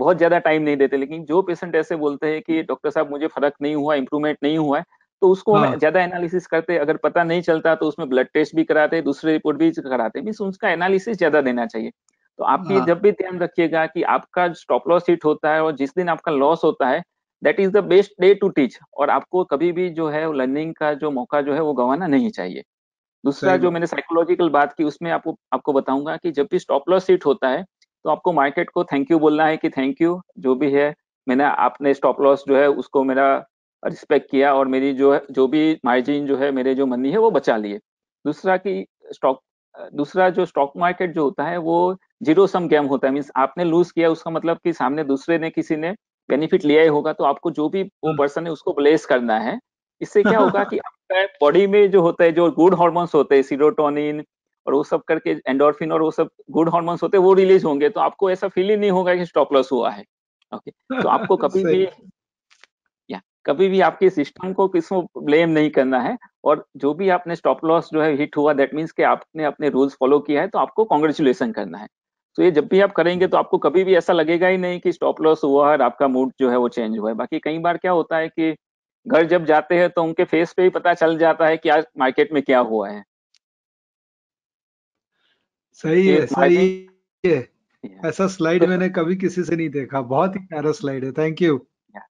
बहुत ज्यादा टाइम नहीं देते लेकिन जो पेशेंट ऐसे बोलते हैं कि डॉक्टर साहब मुझे फर्क नहीं हुआ इंप्रूवमेंट नहीं हुआ है तो उसको हाँ। ज्यादा एनालिसिस करते अगर पता नहीं चलता तो उसमें ब्लड टेस्ट भी कराते दूसरे रिपोर्ट भी कराते मीन उसका एनालिसिस ज्यादा देना चाहिए तो आप ये हाँ। जब भी ध्यान रखिएगा कि आपका स्टॉप लॉस हिट होता है और जिस दिन आपका लॉस होता है that is the best day to teach और आपको कभी भी जो है लर्निंग का जो मौका जो है वो गंवाना नहीं चाहिए दूसरा जो मैंने साइकोलॉजिकल बात की उसमें आपको आपको बताऊंगा कि जब भी स्टॉप लॉस हिट होता है तो आपको मार्केट को थैंक यू बोलना है कि थैंक यू जो भी है मैंने आपने स्टॉप लॉस जो है उसको मेरा रिस्पेक्ट किया और मेरी जो है जो भी मार्जिन जो है मेरे जो मनी है वो बचा लिए दूसरा कि स्टॉक दूसरा जो स्टॉक मार्केट जो होता है वो जीरो सम गेम होता है मीन्स आपने लूज किया उसका मतलब कि सामने दूसरे ने किसी ने बेनिफिट लिया ही होगा तो आपको जो भी वो पर्सन हाँ। है उसको ब्लेस करना है इससे क्या होगा कि आपका बॉडी में जो होता है जो गुड हॉर्मोन्स होते हैं सीरोटोनिन और वो सब करके एंडोरफिन और वो सब गुड हॉर्मोन्स होते हैं वो रिलीज होंगे तो आपको ऐसा फील ही नहीं होगा कि स्टॉप लॉस हुआ है ओके तो आपको कभी भी या कभी भी आपके सिस्टम को किसको ब्लेम नहीं करना है और जो भी आपने स्टॉप लॉस जो है हिट हुआ दैट मीन्स कि आपने अपने रूल्स फॉलो किया है तो आपको कॉन्ग्रेचुलेसन करना है तो ये जब भी आप करेंगे तो आपको कभी भी ऐसा लगेगा ही नहीं कि स्टॉप लॉस हुआ है और आपका मूड जो है वो चेंज हुआ है बाकी कई बार क्या होता है कि घर जब जाते हैं तो उनके फेस पे ही पता चल जाता है कि आज मार्केट में क्या हुआ है सही है सही है ऐसा स्लाइड तो मैंने कभी किसी से नहीं देखा बहुत ही प्यारा स्लाइड है thank you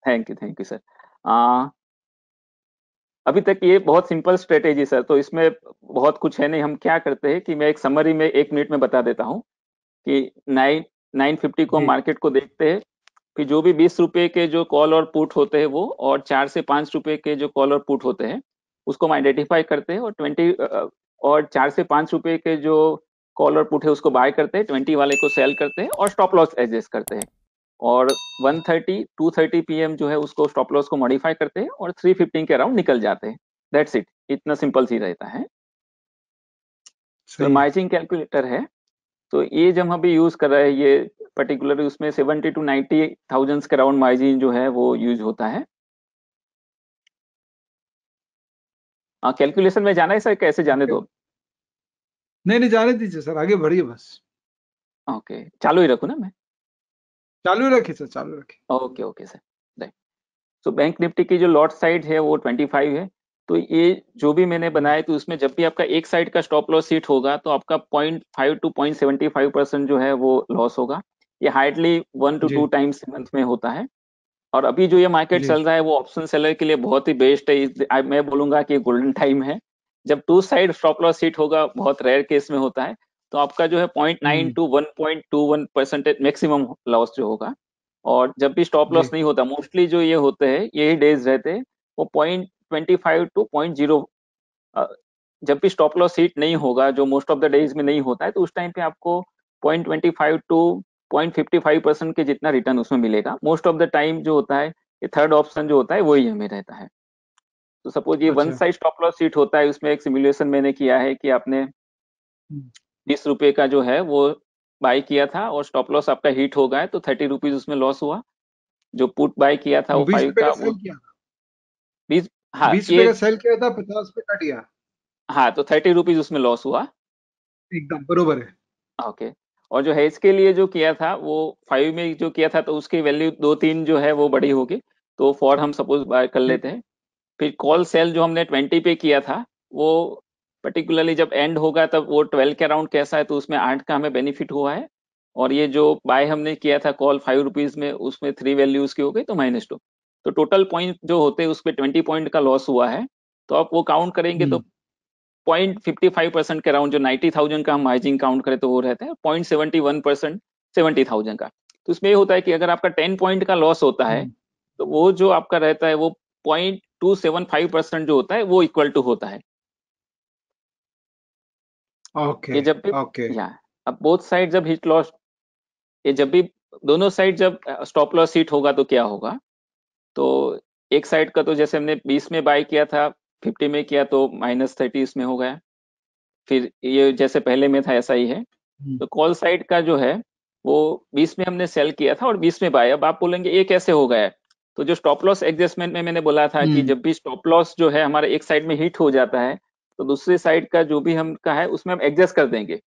thank you thank you sir अभी तक ये बहुत सिंपल स्ट्रेटेजी सर तो इसमें बहुत कुछ है नहीं हम क्या करते हैं कि मैं एक समरी में एक मिनट में बता देता हूँ कि नाइन नाइन फिफ्टी को मार्केट को देखते हैं फिर जो भी बीस रुपए के जो कॉल और पुट होते हैं वो और चार से पांच रुपए के जो कॉल और पुट होते हैं उसको हम आइडेंटिफाई करते हैं और ट्वेंटी और चार से पांच रुपए के जो कॉल और पुट है उसको बाय करते हैं ट्वेंटी वाले को सेल करते हैं और स्टॉप लॉस एडजस्ट करते हैं और 130 230 पीएम जो है उसको स्टॉप लॉस को मॉडिफाई करते हैं और 315 के अराउंड निकल जाते हैं दैट्स इट इतना सिंपल सी रहता है तो मार्जिन कैलकुलेटर है तो ये जब हम अभी यूज कर रहे हैं ये पर्टिकुलर उसमें 70 टू 90 थाउजेंड के अराउंड मार्जिन जो है वो यूज होता है कैलकुलेशन हाँ, में जाना है सर कैसे जाने दो नहीं नहीं जाने दीजिए सर आगे बढ़िए बस ओके चालू ही रखू ना मैं चालू रखिए सर चालू रखिए ओके ओके सर तो बैंक निफ्टी की जो लॉट साइड है वो 25 है तो ये जो भी मैंने बनाया तो उसमें जब भी आपका एक साइड का स्टॉप लॉस सीट होगा तो आपका 0.5 टू 0.75 परसेंट जो है वो लॉस होगा ये hardly one to two times month में होता है और अभी जो ये मार्केट चल रहा है वो ऑप्शन सेलर के लिए बहुत ही बेस्ट है मैं बोलूंगा कि गोल्डन टाइम है जब two side stop loss hit होगा बहुत रेयर केस में होता है तो आपका जो है point nine to one point two one percentage maximum loss जो होगा और जब भी स्टॉप लॉस नहीं होता मोस्टली जो ये होते हैं यही डेज रहते हैं वो point twenty five to point zero जब भी स्टॉप लॉस हिट नहीं होगा जो मोस्ट ऑफ द डेज में नहीं होता है तो उस टाइम पे आपको point twenty five to point fifty five percent के जितना रिटर्न उसमें मिलेगा मोस्ट ऑफ द टाइम जो होता है ये थर्ड ऑप्शन जो होता है वही हमें रहता है तो सपोज ये one size stop loss set होता है उसमें एक सिमुलेशन मैंने किया है कि आपने हम्म। बीस रुपए का जो है वो बाय किया था और स्टॉप लॉस आपका हिट हो गया तो थर्टी रुपीज उसमें लॉस हुआ जो पुट बाय किया था वो फाइव का वो बीस हाँ सेल किया था पचास पे कट गया हाँ तो थर्टी रुपीज उसमें लॉस हुआ एकदम बरोबर है ओके और जो है इसके लिए जो किया था वो फाइव में जो किया था तो उसकी वैल्यू दो तीन जो है वो बड़ी होगी तो फॉर हम सपोज बाय कर हम्म। लेते हैं फिर कॉल सेल जो हमने ट्वेंटी पे किया था वो पर्टिकुलरली जब एंड होगा तब वो ट्वेल्व के अराउंड कैसा है तो उसमें आठ का हमें बेनिफिट हुआ है और ये जो बाय हमने किया था कॉल फाइव रुपीज में उसमें थ्री वैल्यूज की हो गई तो माइनस टू तो टोटल पॉइंट जो होते हैं उस पर ट्वेंटी पॉइंट का लॉस हुआ है तो आप वो काउंट करेंगे तो पॉइंट फिफ्टी फाइव परसेंट के अराउंड जो नाइन्टी थाउजेंड का हम मार्जिन काउंट करें तो वो रहता है point seventy one percent seventy thousand का तो उसमें ये होता है कि अगर आपका टेन पॉइंट का लॉस होता है हम्म। तो वो जो आपका रहता है वो point two seven five percent जो होता है वो इक्वल टू होता है ओके जब भी अब बोथ साइड जब हिट लॉस ये जब भी दोनों साइड जब स्टॉप लॉस हिट होगा तो क्या होगा तो एक साइड का तो जैसे हमने 20 में बाय किया था 50 में किया तो माइनस थर्टी इसमें हो गया फिर ये जैसे पहले में था ऐसा ही है हम्म। तो कॉल साइड का जो है वो 20 में हमने सेल किया था और 20 में बाय अब आप बोलेंगे ये कैसे हो गया है? तो जो स्टॉप लॉस एडजस्टमेंट में मैंने बोला था कि हम्म। जब भी स्टॉप लॉस जो है हमारे एक साइड में हिट हो जाता है तो दूसरी साइड का जो भी हम का है उसमें हम एडजस्ट कर देंगे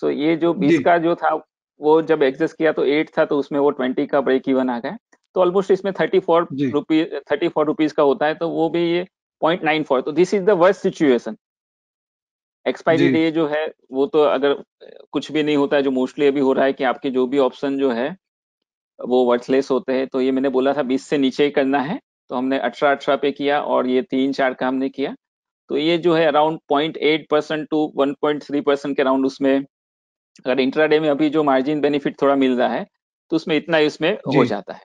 सो ये जो बीस का जो था वो जब एडजस्ट किया तो एट था तो उसमें वो ट्वेंटी का ब्रेक इवन आ गया तो ऑलमोस्ट इसमें thirty four rupees thirty four rupees का होता है तो वो भी ये पॉइंट नाइन फोर तो this is the worst situation expiry day जो है वो तो अगर कुछ भी नहीं होता है जो मोस्टली अभी हो रहा है कि आपके जो भी ऑप्शन जो है वो वर्थलेस होते हैं तो ये मैंने बोला था बीस से नीचे ही करना है तो हमने अठारह अठारह पे किया और ये तीन चार का हमने किया तो ये जो है around point eight percent two one point three percent के अराउंड उसमें अगर इंट्राडे में अभी जो मार्जिन बेनिफिट थोड़ा मिल रहा है तो उसमें इतना ही उसमें हो जाता है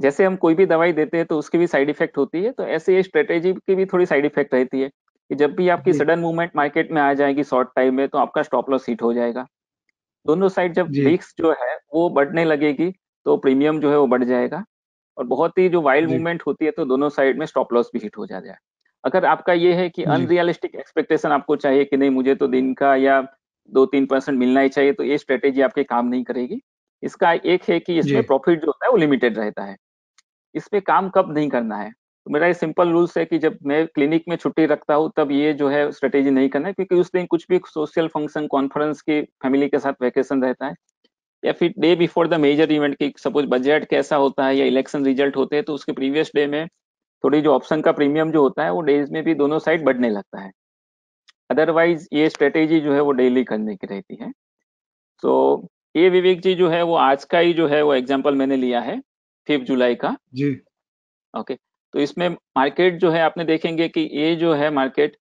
जैसे हम कोई भी दवाई देते हैं तो उसकी भी साइड इफेक्ट होती है तो ऐसे ये स्ट्रेटेजी की भी थोड़ी साइड इफेक्ट रहती है कि जब भी आपकी सडन मूवमेंट मार्केट में आ जाएगी शॉर्ट टाइम में तो आपका स्टॉप लॉस हिट हो जाएगा दोनों साइड जब रिक्स जो है वो बढ़ने लगेगी तो प्रीमियम जो है वो बढ़ जाएगा और बहुत ही जो वाइल्ड मूवमेंट होती है तो दोनों साइड में स्टॉप लॉस भी हिट हो जाता है अगर आपका ये है कि अनरियलिस्टिक एक्सपेक्टेशन आपको चाहिए कि नहीं मुझे तो दिन का या दो तीन परसेंट मिलना ही चाहिए तो ये स्ट्रेटेजी आपके काम नहीं करेगी इसका एक है कि इसमें प्रॉफिट जो होता है वो लिमिटेड रहता है इसमें काम कब नहीं करना है तो मेरा ये सिंपल रूल्स है कि जब मैं क्लिनिक में छुट्टी रखता हूँ तब ये जो है स्ट्रेटेजी नहीं करना है क्योंकि उस दिन कुछ भी सोशल फंक्शन कॉन्फ्रेंस की फैमिली के साथ वैकेशन रहता है या फिर day before the major event की सपोज बजट कैसा होता है या इलेक्शन रिजल्ट होते हैं तो उसके प्रीवियस डे में थोड़ी जो ऑप्शन का प्रीमियम जो होता है वो डेज में भी दोनों साइड बढ़ने लगता है अदरवाइज ये स्ट्रेटेजी जो है वो डेली करने की रहती है तो ये विवेक जी जो है वो आज का ही जो है वो एग्जाम्पल मैंने लिया है फिफ्थ जुलाई का जी ओके okay. तो इसमें मार्केट जो है आपने देखेंगे कि ये जो है मार्केट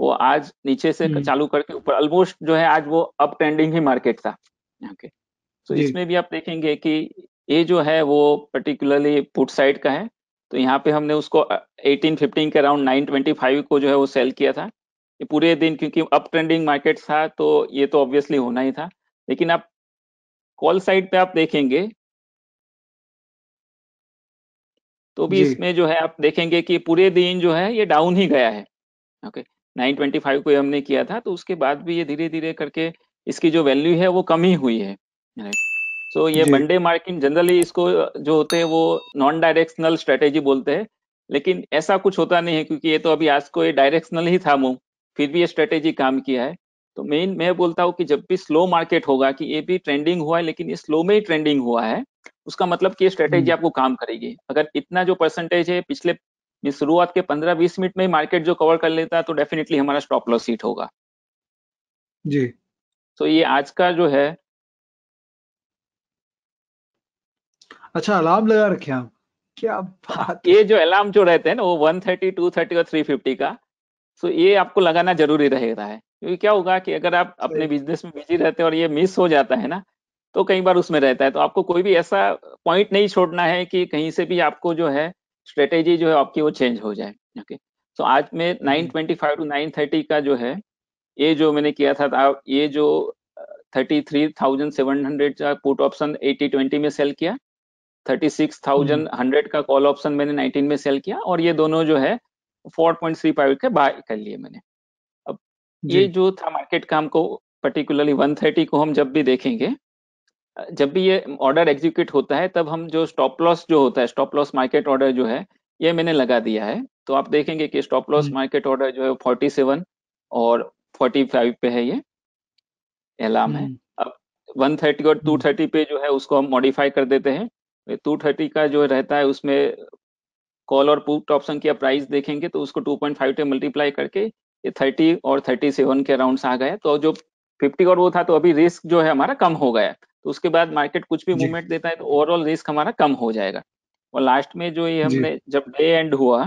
वो आज नीचे से हम्म। चालू करके ऊपर ऑलमोस्ट जो है आज वो अप ट्रेंडिंग ही मार्केट था यहाँ के तो इसमें भी आप देखेंगे कि ये जो है वो पर्टिकुलरली पुट साइड का है तो यहाँ पे हमने उसको 1815 के अराउंड 925 को जो है वो सेल किया था ये पूरे दिन क्योंकि अप ट्रेंडिंग मार्केट था तो ये तो ऑब्वियसली होना ही था लेकिन आप कॉल साइड पे आप देखेंगे तो भी इसमें जो है आप देखेंगे कि पूरे दिन जो है ये डाउन ही गया है ओके फाइव को हमने किया था तो उसके बाद भी ये धीरे धीरे करके इसकी जो वैल्यू है वो कम ही हुई है सो so, ये मंडे मार्किंग जनरली इसको जो होते हैं वो नॉन डायरेक्शनल स्ट्रेटेजी बोलते हैं लेकिन ऐसा कुछ होता नहीं है क्योंकि ये तो अभी आज को ये डायरेक्शनल ही था मूव फिर भी ये स्ट्रेटेजी काम किया है तो मेन मैं बोलता हूँ कि जब भी स्लो मार्केट होगा कि ये भी ट्रेंडिंग हुआ है लेकिन ये स्लो में ही ट्रेंडिंग हुआ है उसका मतलब कि ये स्ट्रेटेजी हम्म। आपको काम करेगी अगर इतना जो परसेंटेज है पिछले शुरुआत के पंद्रह बीस मिनट में ही मार्केट जो कवर कर लेता है तो डेफिनेटली हमारा स्टॉप लॉस सीट होगा जी तो ये आज का जो है अच्छा अलार्म लगा रखे आप क्या बात ये जो अलार्म जो रहते हैं ना वो वन थर्टी टू थर्टी और थ्री फिफ्टी का तो ये आपको लगाना जरूरी रहेगा है क्योंकि क्या होगा कि अगर आप अपने बिजनेस में बिजी रहते हैं और ये मिस हो जाता है ना तो कई बार उसमें रहता है तो आपको कोई भी ऐसा पॉइंट नहीं छोड़ना है कि कहीं से भी आपको जो है स्ट्रेटेजी जो है आपकी वो चेंज हो जाए ओके सो आज में nine twenty five to nine thirty का जो है ये जो मैंने किया था ये जो thirty three thousand seven hundred का पुट ऑप्शन एटी ट्वेंटी में सेल किया थर्टी सिक्स थाउजेंड हंड्रेड का कॉल ऑप्शन मैंने नाइनटीन में सेल किया और ये दोनों जो है फोर पॉइंट थ्री फाइव के बाय कर लिए मैंने ये जो था मार्केट का हमको पर्टिकुलरली 130 को हम जब भी देखेंगे जब भी ये ऑर्डर एग्जीक्यूट होता है तब हम जो स्टॉप लॉस जो होता है स्टॉप लॉस मार्केट ऑर्डर जो है ये मैंने लगा दिया है तो आप देखेंगे कि स्टॉप लॉस मार्केट ऑर्डर जो है फोर्टी सेवन और फोर्टी फाइव पे है ये एलाम है हम्म। अब वन थर्टी और टू हम्म। थर्टी पे जो है उसको हम मॉडिफाई कर देते हैं टू थर्टी का जो रहता है उसमें कॉल और पुट ऑप्शन की प्राइस देखेंगे तो उसको टू पॉइंट फाइव मल्टीप्लाई करके थर्टी और थर्टी सेवन के अराउंड आ गए तो जो फिफ्टी और वो था तो अभी रिस्क जो है हमारा कम हो गया तो उसके बाद मार्केट कुछ भी मूवमेंट देता है तो ओवरऑल रिस्क हमारा कम हो जाएगा और लास्ट में जो ये हमने जब डे एंड हुआ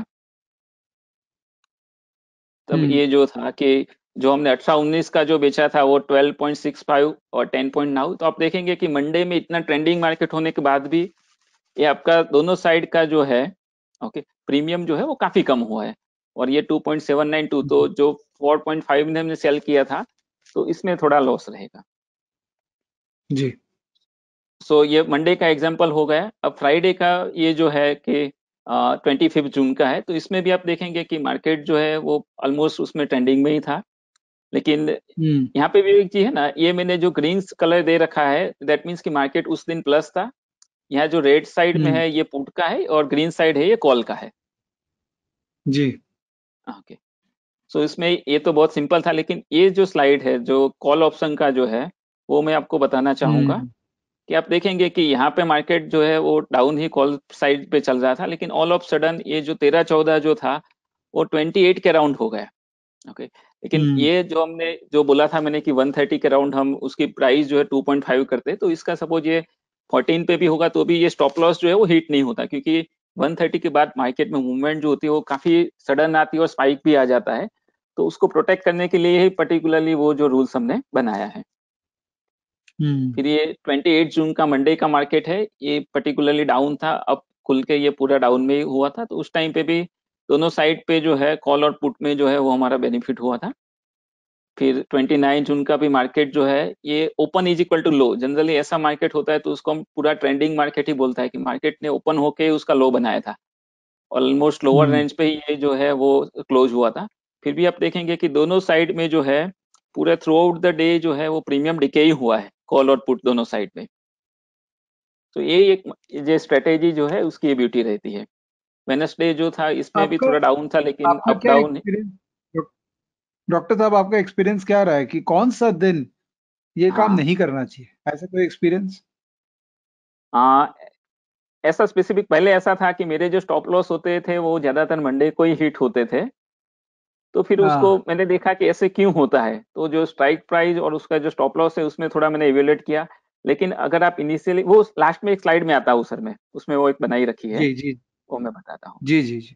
तब हम्म। ये जो था कि जो हमने अठारह उन्नीस का जो बेचा था वो ट्वेल्व पॉइंट सिक्स फाइव और टेन पॉइंट नाउ तो आप देखेंगे कि मंडे में इतना ट्रेंडिंग मार्केट होने के बाद भी ये आपका दोनों साइड का जो है ओके प्रीमियम जो है वो काफी कम हुआ है और ये 2.792 तो हम्म। जो 4.5 में हमने सेल किया था तो इसमें थोड़ा लॉस रहेगा जी सो so, ये मंडे का एग्जांपल हो गया अब फ्राइडे का ये जो है कि ट्वेंटी फिफ्थ जून का है तो इसमें भी आप देखेंगे कि मार्केट जो है वो ऑलमोस्ट उसमें ट्रेंडिंग में ही था लेकिन हम्म। यहाँ पे भी एक चीज है ना ये मैंने जो ग्रीन कलर दे रखा है दैट मीन्स कि मार्केट उस दिन प्लस था यहाँ जो रेड साइड में हम्म। है ये पुट का है और ग्रीन साइड है ये कॉल का है जी ओके सो इसमें ये तो बहुत सिंपल था लेकिन ये जो स्लाइड है जो कॉल ऑप्शन का जो है वो मैं आपको बताना चाहूंगा हम्म। कि आप देखेंगे कि यहाँ पे मार्केट जो है वो डाउन ही कॉल साइड पे चल रहा था लेकिन ऑल ऑफ सडन ये जो तेरह चौदह जो था वो ट्वेंटी एट के राउंड हो गया ओके लेकिन हम्म। ये जो हमने जो बोला था मैंने कि थर्टी के राउंड हम उसकी प्राइस जो है टू पॉइंट फाइव करते तो इसका सपोज ये फोर्टीन पे भी होगा तो भी ये स्टॉप लॉस जो है वो हिट नहीं होता क्योंकि 130 के बाद मार्केट में मूवमेंट जो होती है वो काफी सडन आती है और स्पाइक भी आ जाता है तो उसको प्रोटेक्ट करने के लिए ही पर्टिकुलरली वो जो रूल्स हमने बनाया है hmm. फिर ये 28 जून का मंडे का मार्केट है ये पर्टिकुलरली डाउन था अब खुल के ये पूरा डाउन में हुआ था तो उस टाइम पे भी दोनों साइड पे जो है कॉल और पुट में जो है वो हमारा बेनिफिट हुआ था फिर ट्वेंटी नाइन जून का भी मार्केट जो है ये open is equal to low generally ऐसा मार्केट होता है तो उसको हम पूरा ट्रेंडिंग मार्केट ही बोलता है कि मार्केट ने ओपन होके उसका लो बनाया था ऑलमोस्ट लोअर रेंज पे ये जो है वो क्लोज हुआ था फिर भी आप देखेंगे कि दोनों साइड में जो है पूरा थ्रू आउट द डे जो है वो प्रीमियम डिके ही हुआ है कॉल और पुट दोनों साइड में तो ये एक जो स्ट्रेटेजी जो है उसकी ब्यूटी रहती है वेनसडे जो था इसमें भी थोड़ा डाउन था लेकिन अप डाउन डॉक्टर साहब आपका एक्सपीरियंस क्या रहा है कि कौन सा दिन ये हाँ। काम नहीं करना चाहिए ऐसा कोई एक्सपीरियंस हाँ, ऐसा स्पेसिफिक पहले ऐसा था कि मेरे जो स्टॉप लॉस होते थे वो ज्यादातर मंडे को ही हिट होते थे तो फिर हाँ। उसको मैंने देखा कि ऐसे क्यों होता है तो जो स्ट्राइक प्राइस और उसका जो स्टॉप लॉस है उसमें थोड़ा मैंने इवेल्युएट किया लेकिन अगर आप इनिशियली वो लास्ट में एक स्लाइड में आता हूँ सर में उसमें वो एक बनाई रखी है जी जी वो मैं बताता हूँ जी जी जी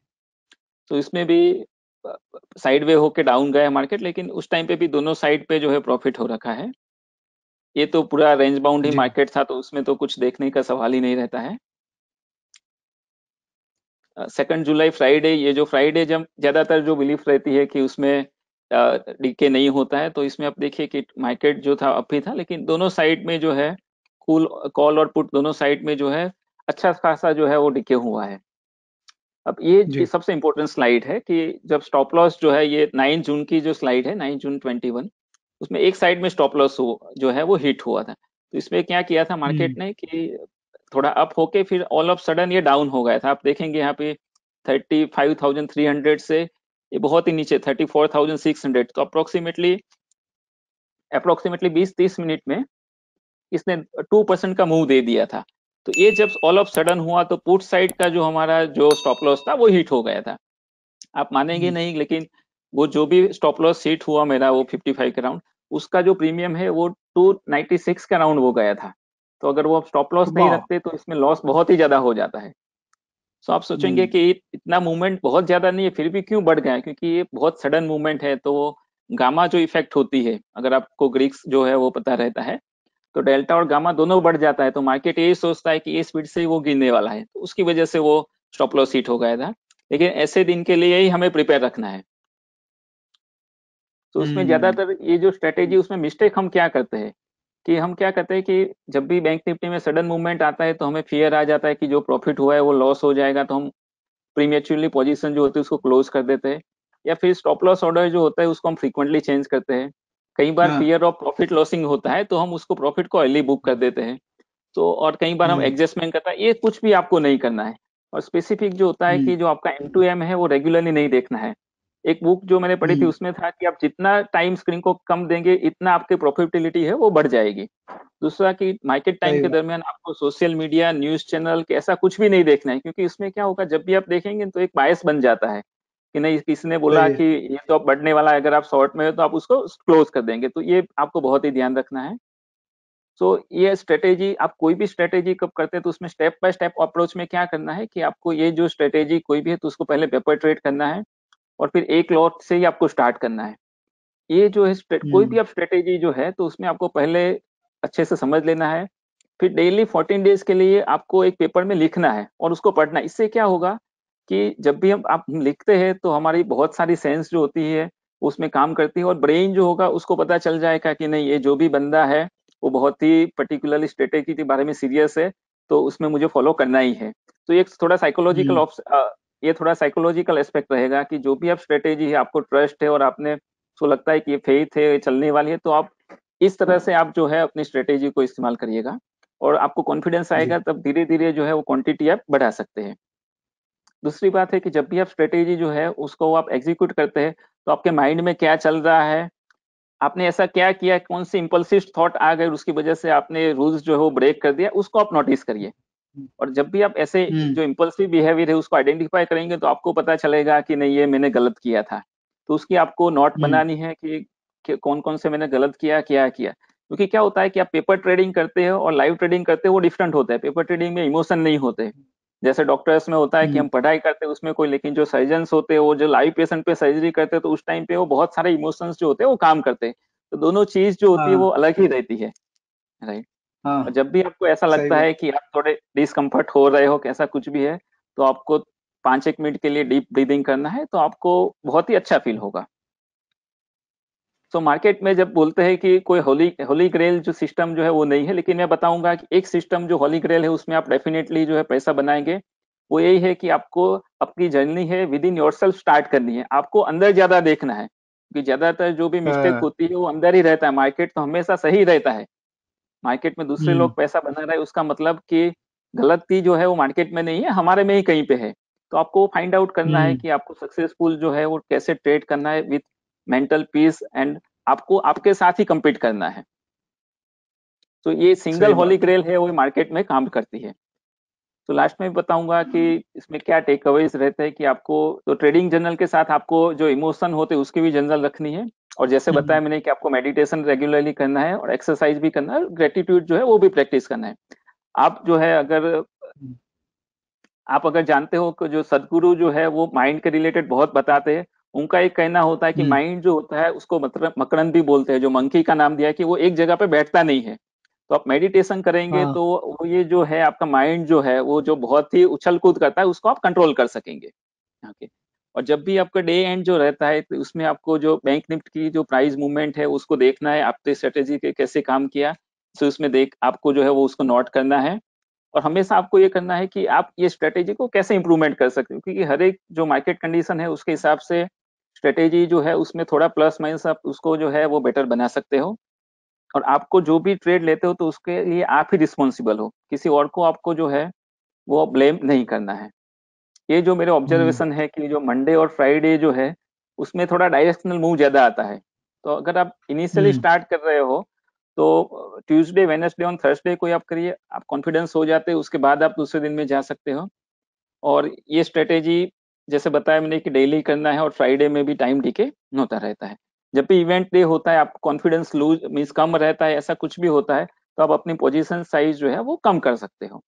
तो इसमें भी साइड वे होके डाउन गया मार्केट लेकिन उस टाइम पे भी दोनों साइड पे जो है प्रॉफिट हो रखा है ये तो पूरा रेंज बाउंड ही मार्केट था तो उसमें तो कुछ देखने का सवाल ही नहीं रहता है सेकंड जुलाई फ्राइडे ये जो फ्राइडे जब ज्यादातर जो बिलीफ रहती है कि उसमें डीके नहीं होता है तो इसमें आप देखिए कि मार्केट जो था अब भी था लेकिन दोनों साइड में जो है कूल कॉल और पुट दोनों साइड में जो है अच्छा खासा जो है वो डीके हुआ है अब ये सबसे इम्पोर्टेंट स्लाइड है कि जब स्टॉप लॉस जो है ये नाइन जून की जो स्लाइड है नाइन जून वन उसमें एक साइड में स्टॉप लॉस जो है वो हिट हुआ था तो इसमें क्या किया था मार्केट ने कि थोड़ा अप होके फिर ऑल ऑफ सडन ये डाउन हो गया था आप देखेंगे यहाँ पे thirty five thousand three hundred से ये बहुत ही नीचे thirty four thousand six hundred तो अप्रोक्सीमेटली अप्रोक्सीमेटली बीस तीस मिनट में इसने टू परसेंट का मूव दे दिया था तो ये जब ऑल ऑफ सडन हुआ तो पुट साइड का जो हमारा जो स्टॉप लॉस था वो हिट हो गया था आप मानेंगे नहीं लेकिन वो जो भी स्टॉप लॉस हिट हुआ मेरा वो 55 के राउंड उसका जो प्रीमियम है वो 296 के राउंड वो गया था तो अगर वो आप स्टॉप लॉस नहीं रखते तो इसमें लॉस बहुत ही ज्यादा हो जाता है सो तो आप सोचेंगे कि इतना मूवमेंट बहुत ज्यादा नहीं है फिर भी क्यों बढ़ गया क्योंकि ये बहुत सडन मूवमेंट है तो गामा जो इफेक्ट होती है अगर आपको ग्रीक्स जो है वो पता रहता है तो डेल्टा और गामा दोनों बढ़ जाता है तो मार्केट यही सोचता है कि ये स्पीड से वो गिरने वाला है तो उसकी वजह से वो स्टॉप लॉस हिट हो गया था लेकिन ऐसे दिन के लिए ही हमें प्रिपेयर रखना है तो उसमें हम्म। ज्यादातर ये जो स्ट्रेटेजी उसमें मिस्टेक हम क्या करते हैं कि हम क्या करते हैं कि जब भी बैंक निफ्टी में सडन मूवमेंट आता है तो हमें फियर आ जाता है कि जो प्रॉफिट हुआ है वो लॉस हो जाएगा तो हम प्रीमेच्योरली पोजीशन जो होती है उसको क्लोज कर देते हैं या फिर स्टॉप लॉस ऑर्डर जो होता है उसको हम फ्रीक्वेंटली चेंज करते हैं कई बार फियर ऑफ प्रॉफिट लॉसिंग होता है तो हम उसको प्रॉफिट को अर्ली बुक कर देते हैं तो और कई बार हम एडजस्टमेंट करता है ये कुछ भी आपको नहीं करना है और स्पेसिफिक जो होता है कि हम्म। जो आपका एम टू एम है वो रेगुलरली नहीं देखना है एक बुक जो मैंने पढ़ी थी हम्म। उसमें था कि आप जितना टाइम स्क्रीन को कम देंगे इतना आपके प्रॉफिटेबिलिटी है वो बढ़ जाएगी दूसरा कि मार्केट टाइम के दरमियान आपको सोशल मीडिया न्यूज चैनल ऐसा कुछ भी नहीं देखना है क्योंकि इसमें क्या होगा जब भी आप देखेंगे तो एक बायस बन जाता है कि नहीं किसी ने बोला कि ये तो बढ़ने वाला है अगर आप शॉर्ट में हो तो आप उसको क्लोज कर देंगे तो ये आपको बहुत ही ध्यान रखना है सो so, ये स्ट्रेटेजी आप कोई भी स्ट्रेटेजी कब करते हैं तो उसमें स्टेप बाय स्टेप अप्रोच में क्या करना है कि आपको ये जो स्ट्रेटेजी कोई भी है तो उसको पहले पेपर ट्रेड करना है और फिर एक लॉट से ही आपको स्टार्ट करना है ये जो है कोई भी हम्म। आप स्ट्रेटेजी जो है तो उसमें आपको पहले अच्छे से समझ लेना है फिर डेली फोर्टीन डेज के लिए आपको एक पेपर में लिखना है और उसको पढ़ना इससे क्या होगा कि जब भी हम आप लिखते हैं तो हमारी बहुत सारी सेंस जो होती है उसमें काम करती है और ब्रेन जो होगा उसको पता चल जाएगा कि नहीं ये जो भी बंदा है वो बहुत ही पर्टिकुलरली स्ट्रेटेजी के बारे में सीरियस है तो उसमें मुझे फॉलो करना ही है तो ये थोड़ा साइकोलॉजिकल ऑप्शन ये थोड़ा साइकोलॉजिकल एस्पेक्ट रहेगा कि जो भी आप स्ट्रेटेजी है आपको ट्रस्ट है और आपने उसको लगता है कि ये फेथ है ये चलने वाली है तो आप इस तरह से आप जो है अपनी स्ट्रेटेजी को इस्तेमाल करिएगा और आपको कॉन्फिडेंस आएगा तब धीरे धीरे जो है वो क्वांटिटी आप बढ़ा सकते हैं दूसरी बात है कि जब भी आप स्ट्रेटेजी जो है उसको आप एग्जीक्यूट करते हैं तो आपके माइंड में क्या चल रहा है आपने ऐसा क्या किया कौन सी इम्पल्सिव थॉट आ गए उसकी वजह से आपने रूल्स जो है वो ब्रेक कर दिया उसको आप नोटिस करिए और जब भी आप ऐसे हम्म। जो इम्पल्सिव बिहेवियर है उसको आइडेंटिफाई करेंगे तो आपको पता चलेगा कि नहीं ये मैंने गलत किया था तो उसकी आपको नोट हम्म। बनानी है कि, कि कौन कौन से मैंने गलत किया क्या किया क्योंकि तो क्या होता है कि आप पेपर ट्रेडिंग करते हो और लाइव ट्रेडिंग करते हो वो डिफरेंट होता है पेपर ट्रेडिंग में इमोशन नहीं होते जैसे डॉक्टर्स में होता है कि हम्म। हम पढ़ाई करते हैं उसमें कोई लेकिन जो सर्जन होते हैं वो जो लाइव पेशेंट पे सर्जरी करते हैं तो उस टाइम पे वो बहुत सारे इमोशंस जो होते हैं वो काम करते हैं तो दोनों चीज जो होती है हाँ। वो अलग ही रहती है राइट हाँ। जब भी आपको ऐसा लगता है कि आप थोड़े डिसकम्फर्ट हो रहे हो कैसा कुछ भी है तो आपको पांच एक मिनट के लिए डीप ब्रीदिंग करना है तो आपको बहुत ही अच्छा फील होगा सो मार्केट में जब बोलते हैं कि कोई होली होली ग्रेल जो सिस्टम जो है वो नहीं है लेकिन मैं बताऊंगा कि एक सिस्टम जो होली ग्रेल है उसमें आप डेफिनेटली जो है पैसा बनाएंगे वो यही है कि आपको अपनी जर्नी है within yourself start करनी है आपको अंदर ज्यादा देखना है क्योंकि ज्यादातर जो भी मिस्टेक हाँ। होती है वो अंदर ही रहता है मार्केट तो हमेशा सही रहता है मार्केट में दूसरे हम्म। लोग पैसा बना रहे उसका मतलब कि गलती जो है वो मार्केट में नहीं है हमारे में ही कहीं पे है तो आपको फाइंड आउट करना है हम्म। कि आपको सक्सेसफुल जो है वो कैसे ट्रेड करना है विथ मेंटल पीस एंड आपको आपके साथ ही कम्पीट करना है तो ये सिंगल होली ग्रेल है वो मार्केट में काम करती है तो लास्ट में बताऊंगा कि इसमें क्या टेक अवेज रहते हैं कि आपको तो ट्रेडिंग जर्नल के साथ आपको जो इमोशन होते हैं उसकी भी जर्नल रखनी है और जैसे हम्म, बताया हम्म। मैंने कि आपको मेडिटेशन रेगुलरली करना है और एक्सरसाइज भी करना है ग्रेटिट्यूड जो है वो भी प्रैक्टिस करना है आप जो है अगर हम्म। आप अगर जानते हो कि जो सदगुरु जो है वो माइंड के रिलेटेड बहुत बताते हैं उनका एक कहना होता है कि माइंड हम्म। जो होता है उसको मतलब मकरन भी बोलते हैं जो मंकी का नाम दिया है कि वो एक जगह पे बैठता नहीं है तो आप मेडिटेशन करेंगे हाँ। तो ये जो है आपका माइंड जो है वो जो बहुत ही उछल कूद करता है उसको आप कंट्रोल कर सकेंगे ओके और जब भी आपका डे एंड जो रहता है तो उसमें आपको जो बैंक निफ्ट की जो प्राइस मूवमेंट है उसको देखना है आपने स्ट्रेटेजी के कैसे काम किया तो उसमें देख आपको जो है वो उसको नोट करना है और हमेशा आपको ये करना है कि आप ये स्ट्रेटेजी को कैसे इंप्रूवमेंट कर सकते हो क्योंकि हर एक जो मार्केट कंडीशन है उसके हिसाब से स्ट्रेटेजी जो है उसमें थोड़ा प्लस माइनस आप उसको जो है वो बेटर बना सकते हो और आपको जो भी ट्रेड लेते हो तो उसके लिए आप ही रिस्पॉन्सिबल हो किसी और को आपको जो है वो ब्लेम नहीं करना है ये जो मेरे ऑब्जर्वेशन हम्म। है कि जो मंडे और फ्राइडे जो है उसमें थोड़ा डायरेक्शनल मूव ज्यादा आता है तो अगर आप इनिशियली हम्म। स्टार्ट कर रहे हो तो ट्यूसडे वेनसडे और थर्सडे को आप करिए आप कॉन्फिडेंस हो जाते हैं उसके बाद आप दूसरे दिन में जा सकते हो और ये स्ट्रेटेजी जैसे बताया मैंने कि डेली करना है और फ्राइडे में भी टाइम डीके होता रहता है जब भी इवेंट डे होता है आपको कॉन्फिडेंस लूज मीन्स कम रहता है ऐसा कुछ भी होता है तो आप अपनी पोजिशन साइज जो है वो कम कर सकते हो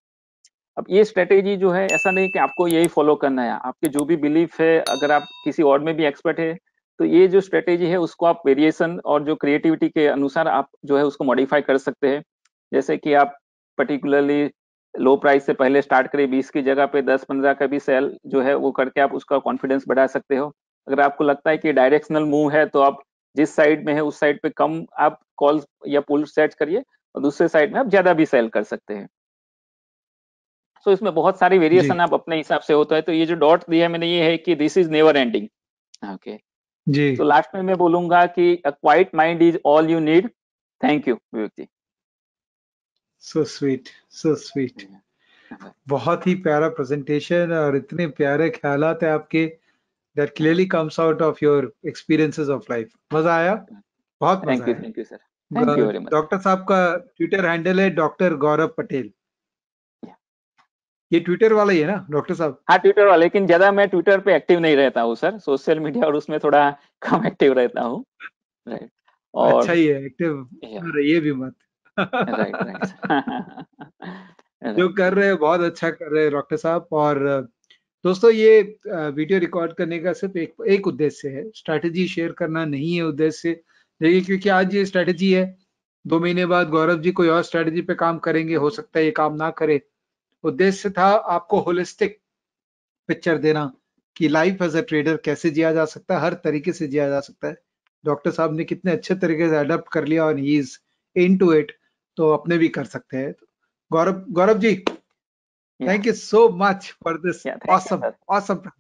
अब ये स्ट्रेटेजी जो है ऐसा नहीं कि आपको यही फॉलो करना है आपके जो भी बिलीफ है अगर आप किसी और में भी एक्सपर्ट है तो ये जो स्ट्रेटेजी है उसको आप वेरिएशन और जो क्रिएटिविटी के अनुसार आप जो है उसको मॉडिफाई कर सकते हैं जैसे कि आप पर्टिकुलरली लो प्राइस से पहले स्टार्ट करें बीस की जगह पे दस पंद्रह का भी सेल जो है वो करके आप उसका कॉन्फिडेंस बढ़ा सकते हो अगर आपको लगता है कि डायरेक्शनल मूव है तो आप जिस साइड में है उस साइड पे कम आप कॉल या पुल सेट करिए और दूसरे साइड में आप ज्यादा भी सेल कर सकते हैं सो so, इसमें बहुत सारी वेरिएशन आप अपने हिसाब से होता है तो ये जो डॉट दिया मैंने ये है कि this is never ending okay जी तो लास्ट में मैं बोलूंगा कि a quiet mind is all you need thank you Vivek ji so sweet so sweet बहुत ही प्यारा प्रेजेंटेशन और इतने प्यारे ख्याल है आपके that clearly comes out of your experiences of life मजा आया बहुत मजा आया थैंक यू सर डॉक्टर साहब का ट्विटर हैंडल है डॉक्टर गौरव पटेल ये ट्विटर वाला ही है ना डॉक्टर साहब हाँ ट्विटर वाला लेकिन ज्यादा मैं ट्विटर पे एक्टिव नहीं रहता हूँ सर सोशल मीडिया और उसमें थोड़ा कम एक्टिव रहता हूँ अच्छा और अच्छा ही है एक्टिव ये भी मत जो कर रहे हैं बहुत अच्छा कर रहे हैं डॉक्टर साहब और दोस्तों ये वीडियो रिकॉर्ड करने का सिर्फ एक एक उद्देश्य है स्ट्रैटेजी शेयर करना नहीं है उद्देश्य देखिए क्योंकि आज ये स्ट्रैटेजी है दो महीने बाद गौरव जी कोई और स्ट्रैटेजी पे काम करेंगे हो सकता है ये काम ना करे उद्देश्य था आपको होलिस्टिक पिक्चर देना कि लाइफ एज अ ट्रेडर कैसे जिया जा सकता है हर तरीके से जिया जा सकता है डॉक्टर साहब ने कितने अच्छे तरीके से अडप्ट कर लिया और he is into it तो अपने भी कर सकते हैं Gaurav Gaurav ji thank you so much for this awesome awesome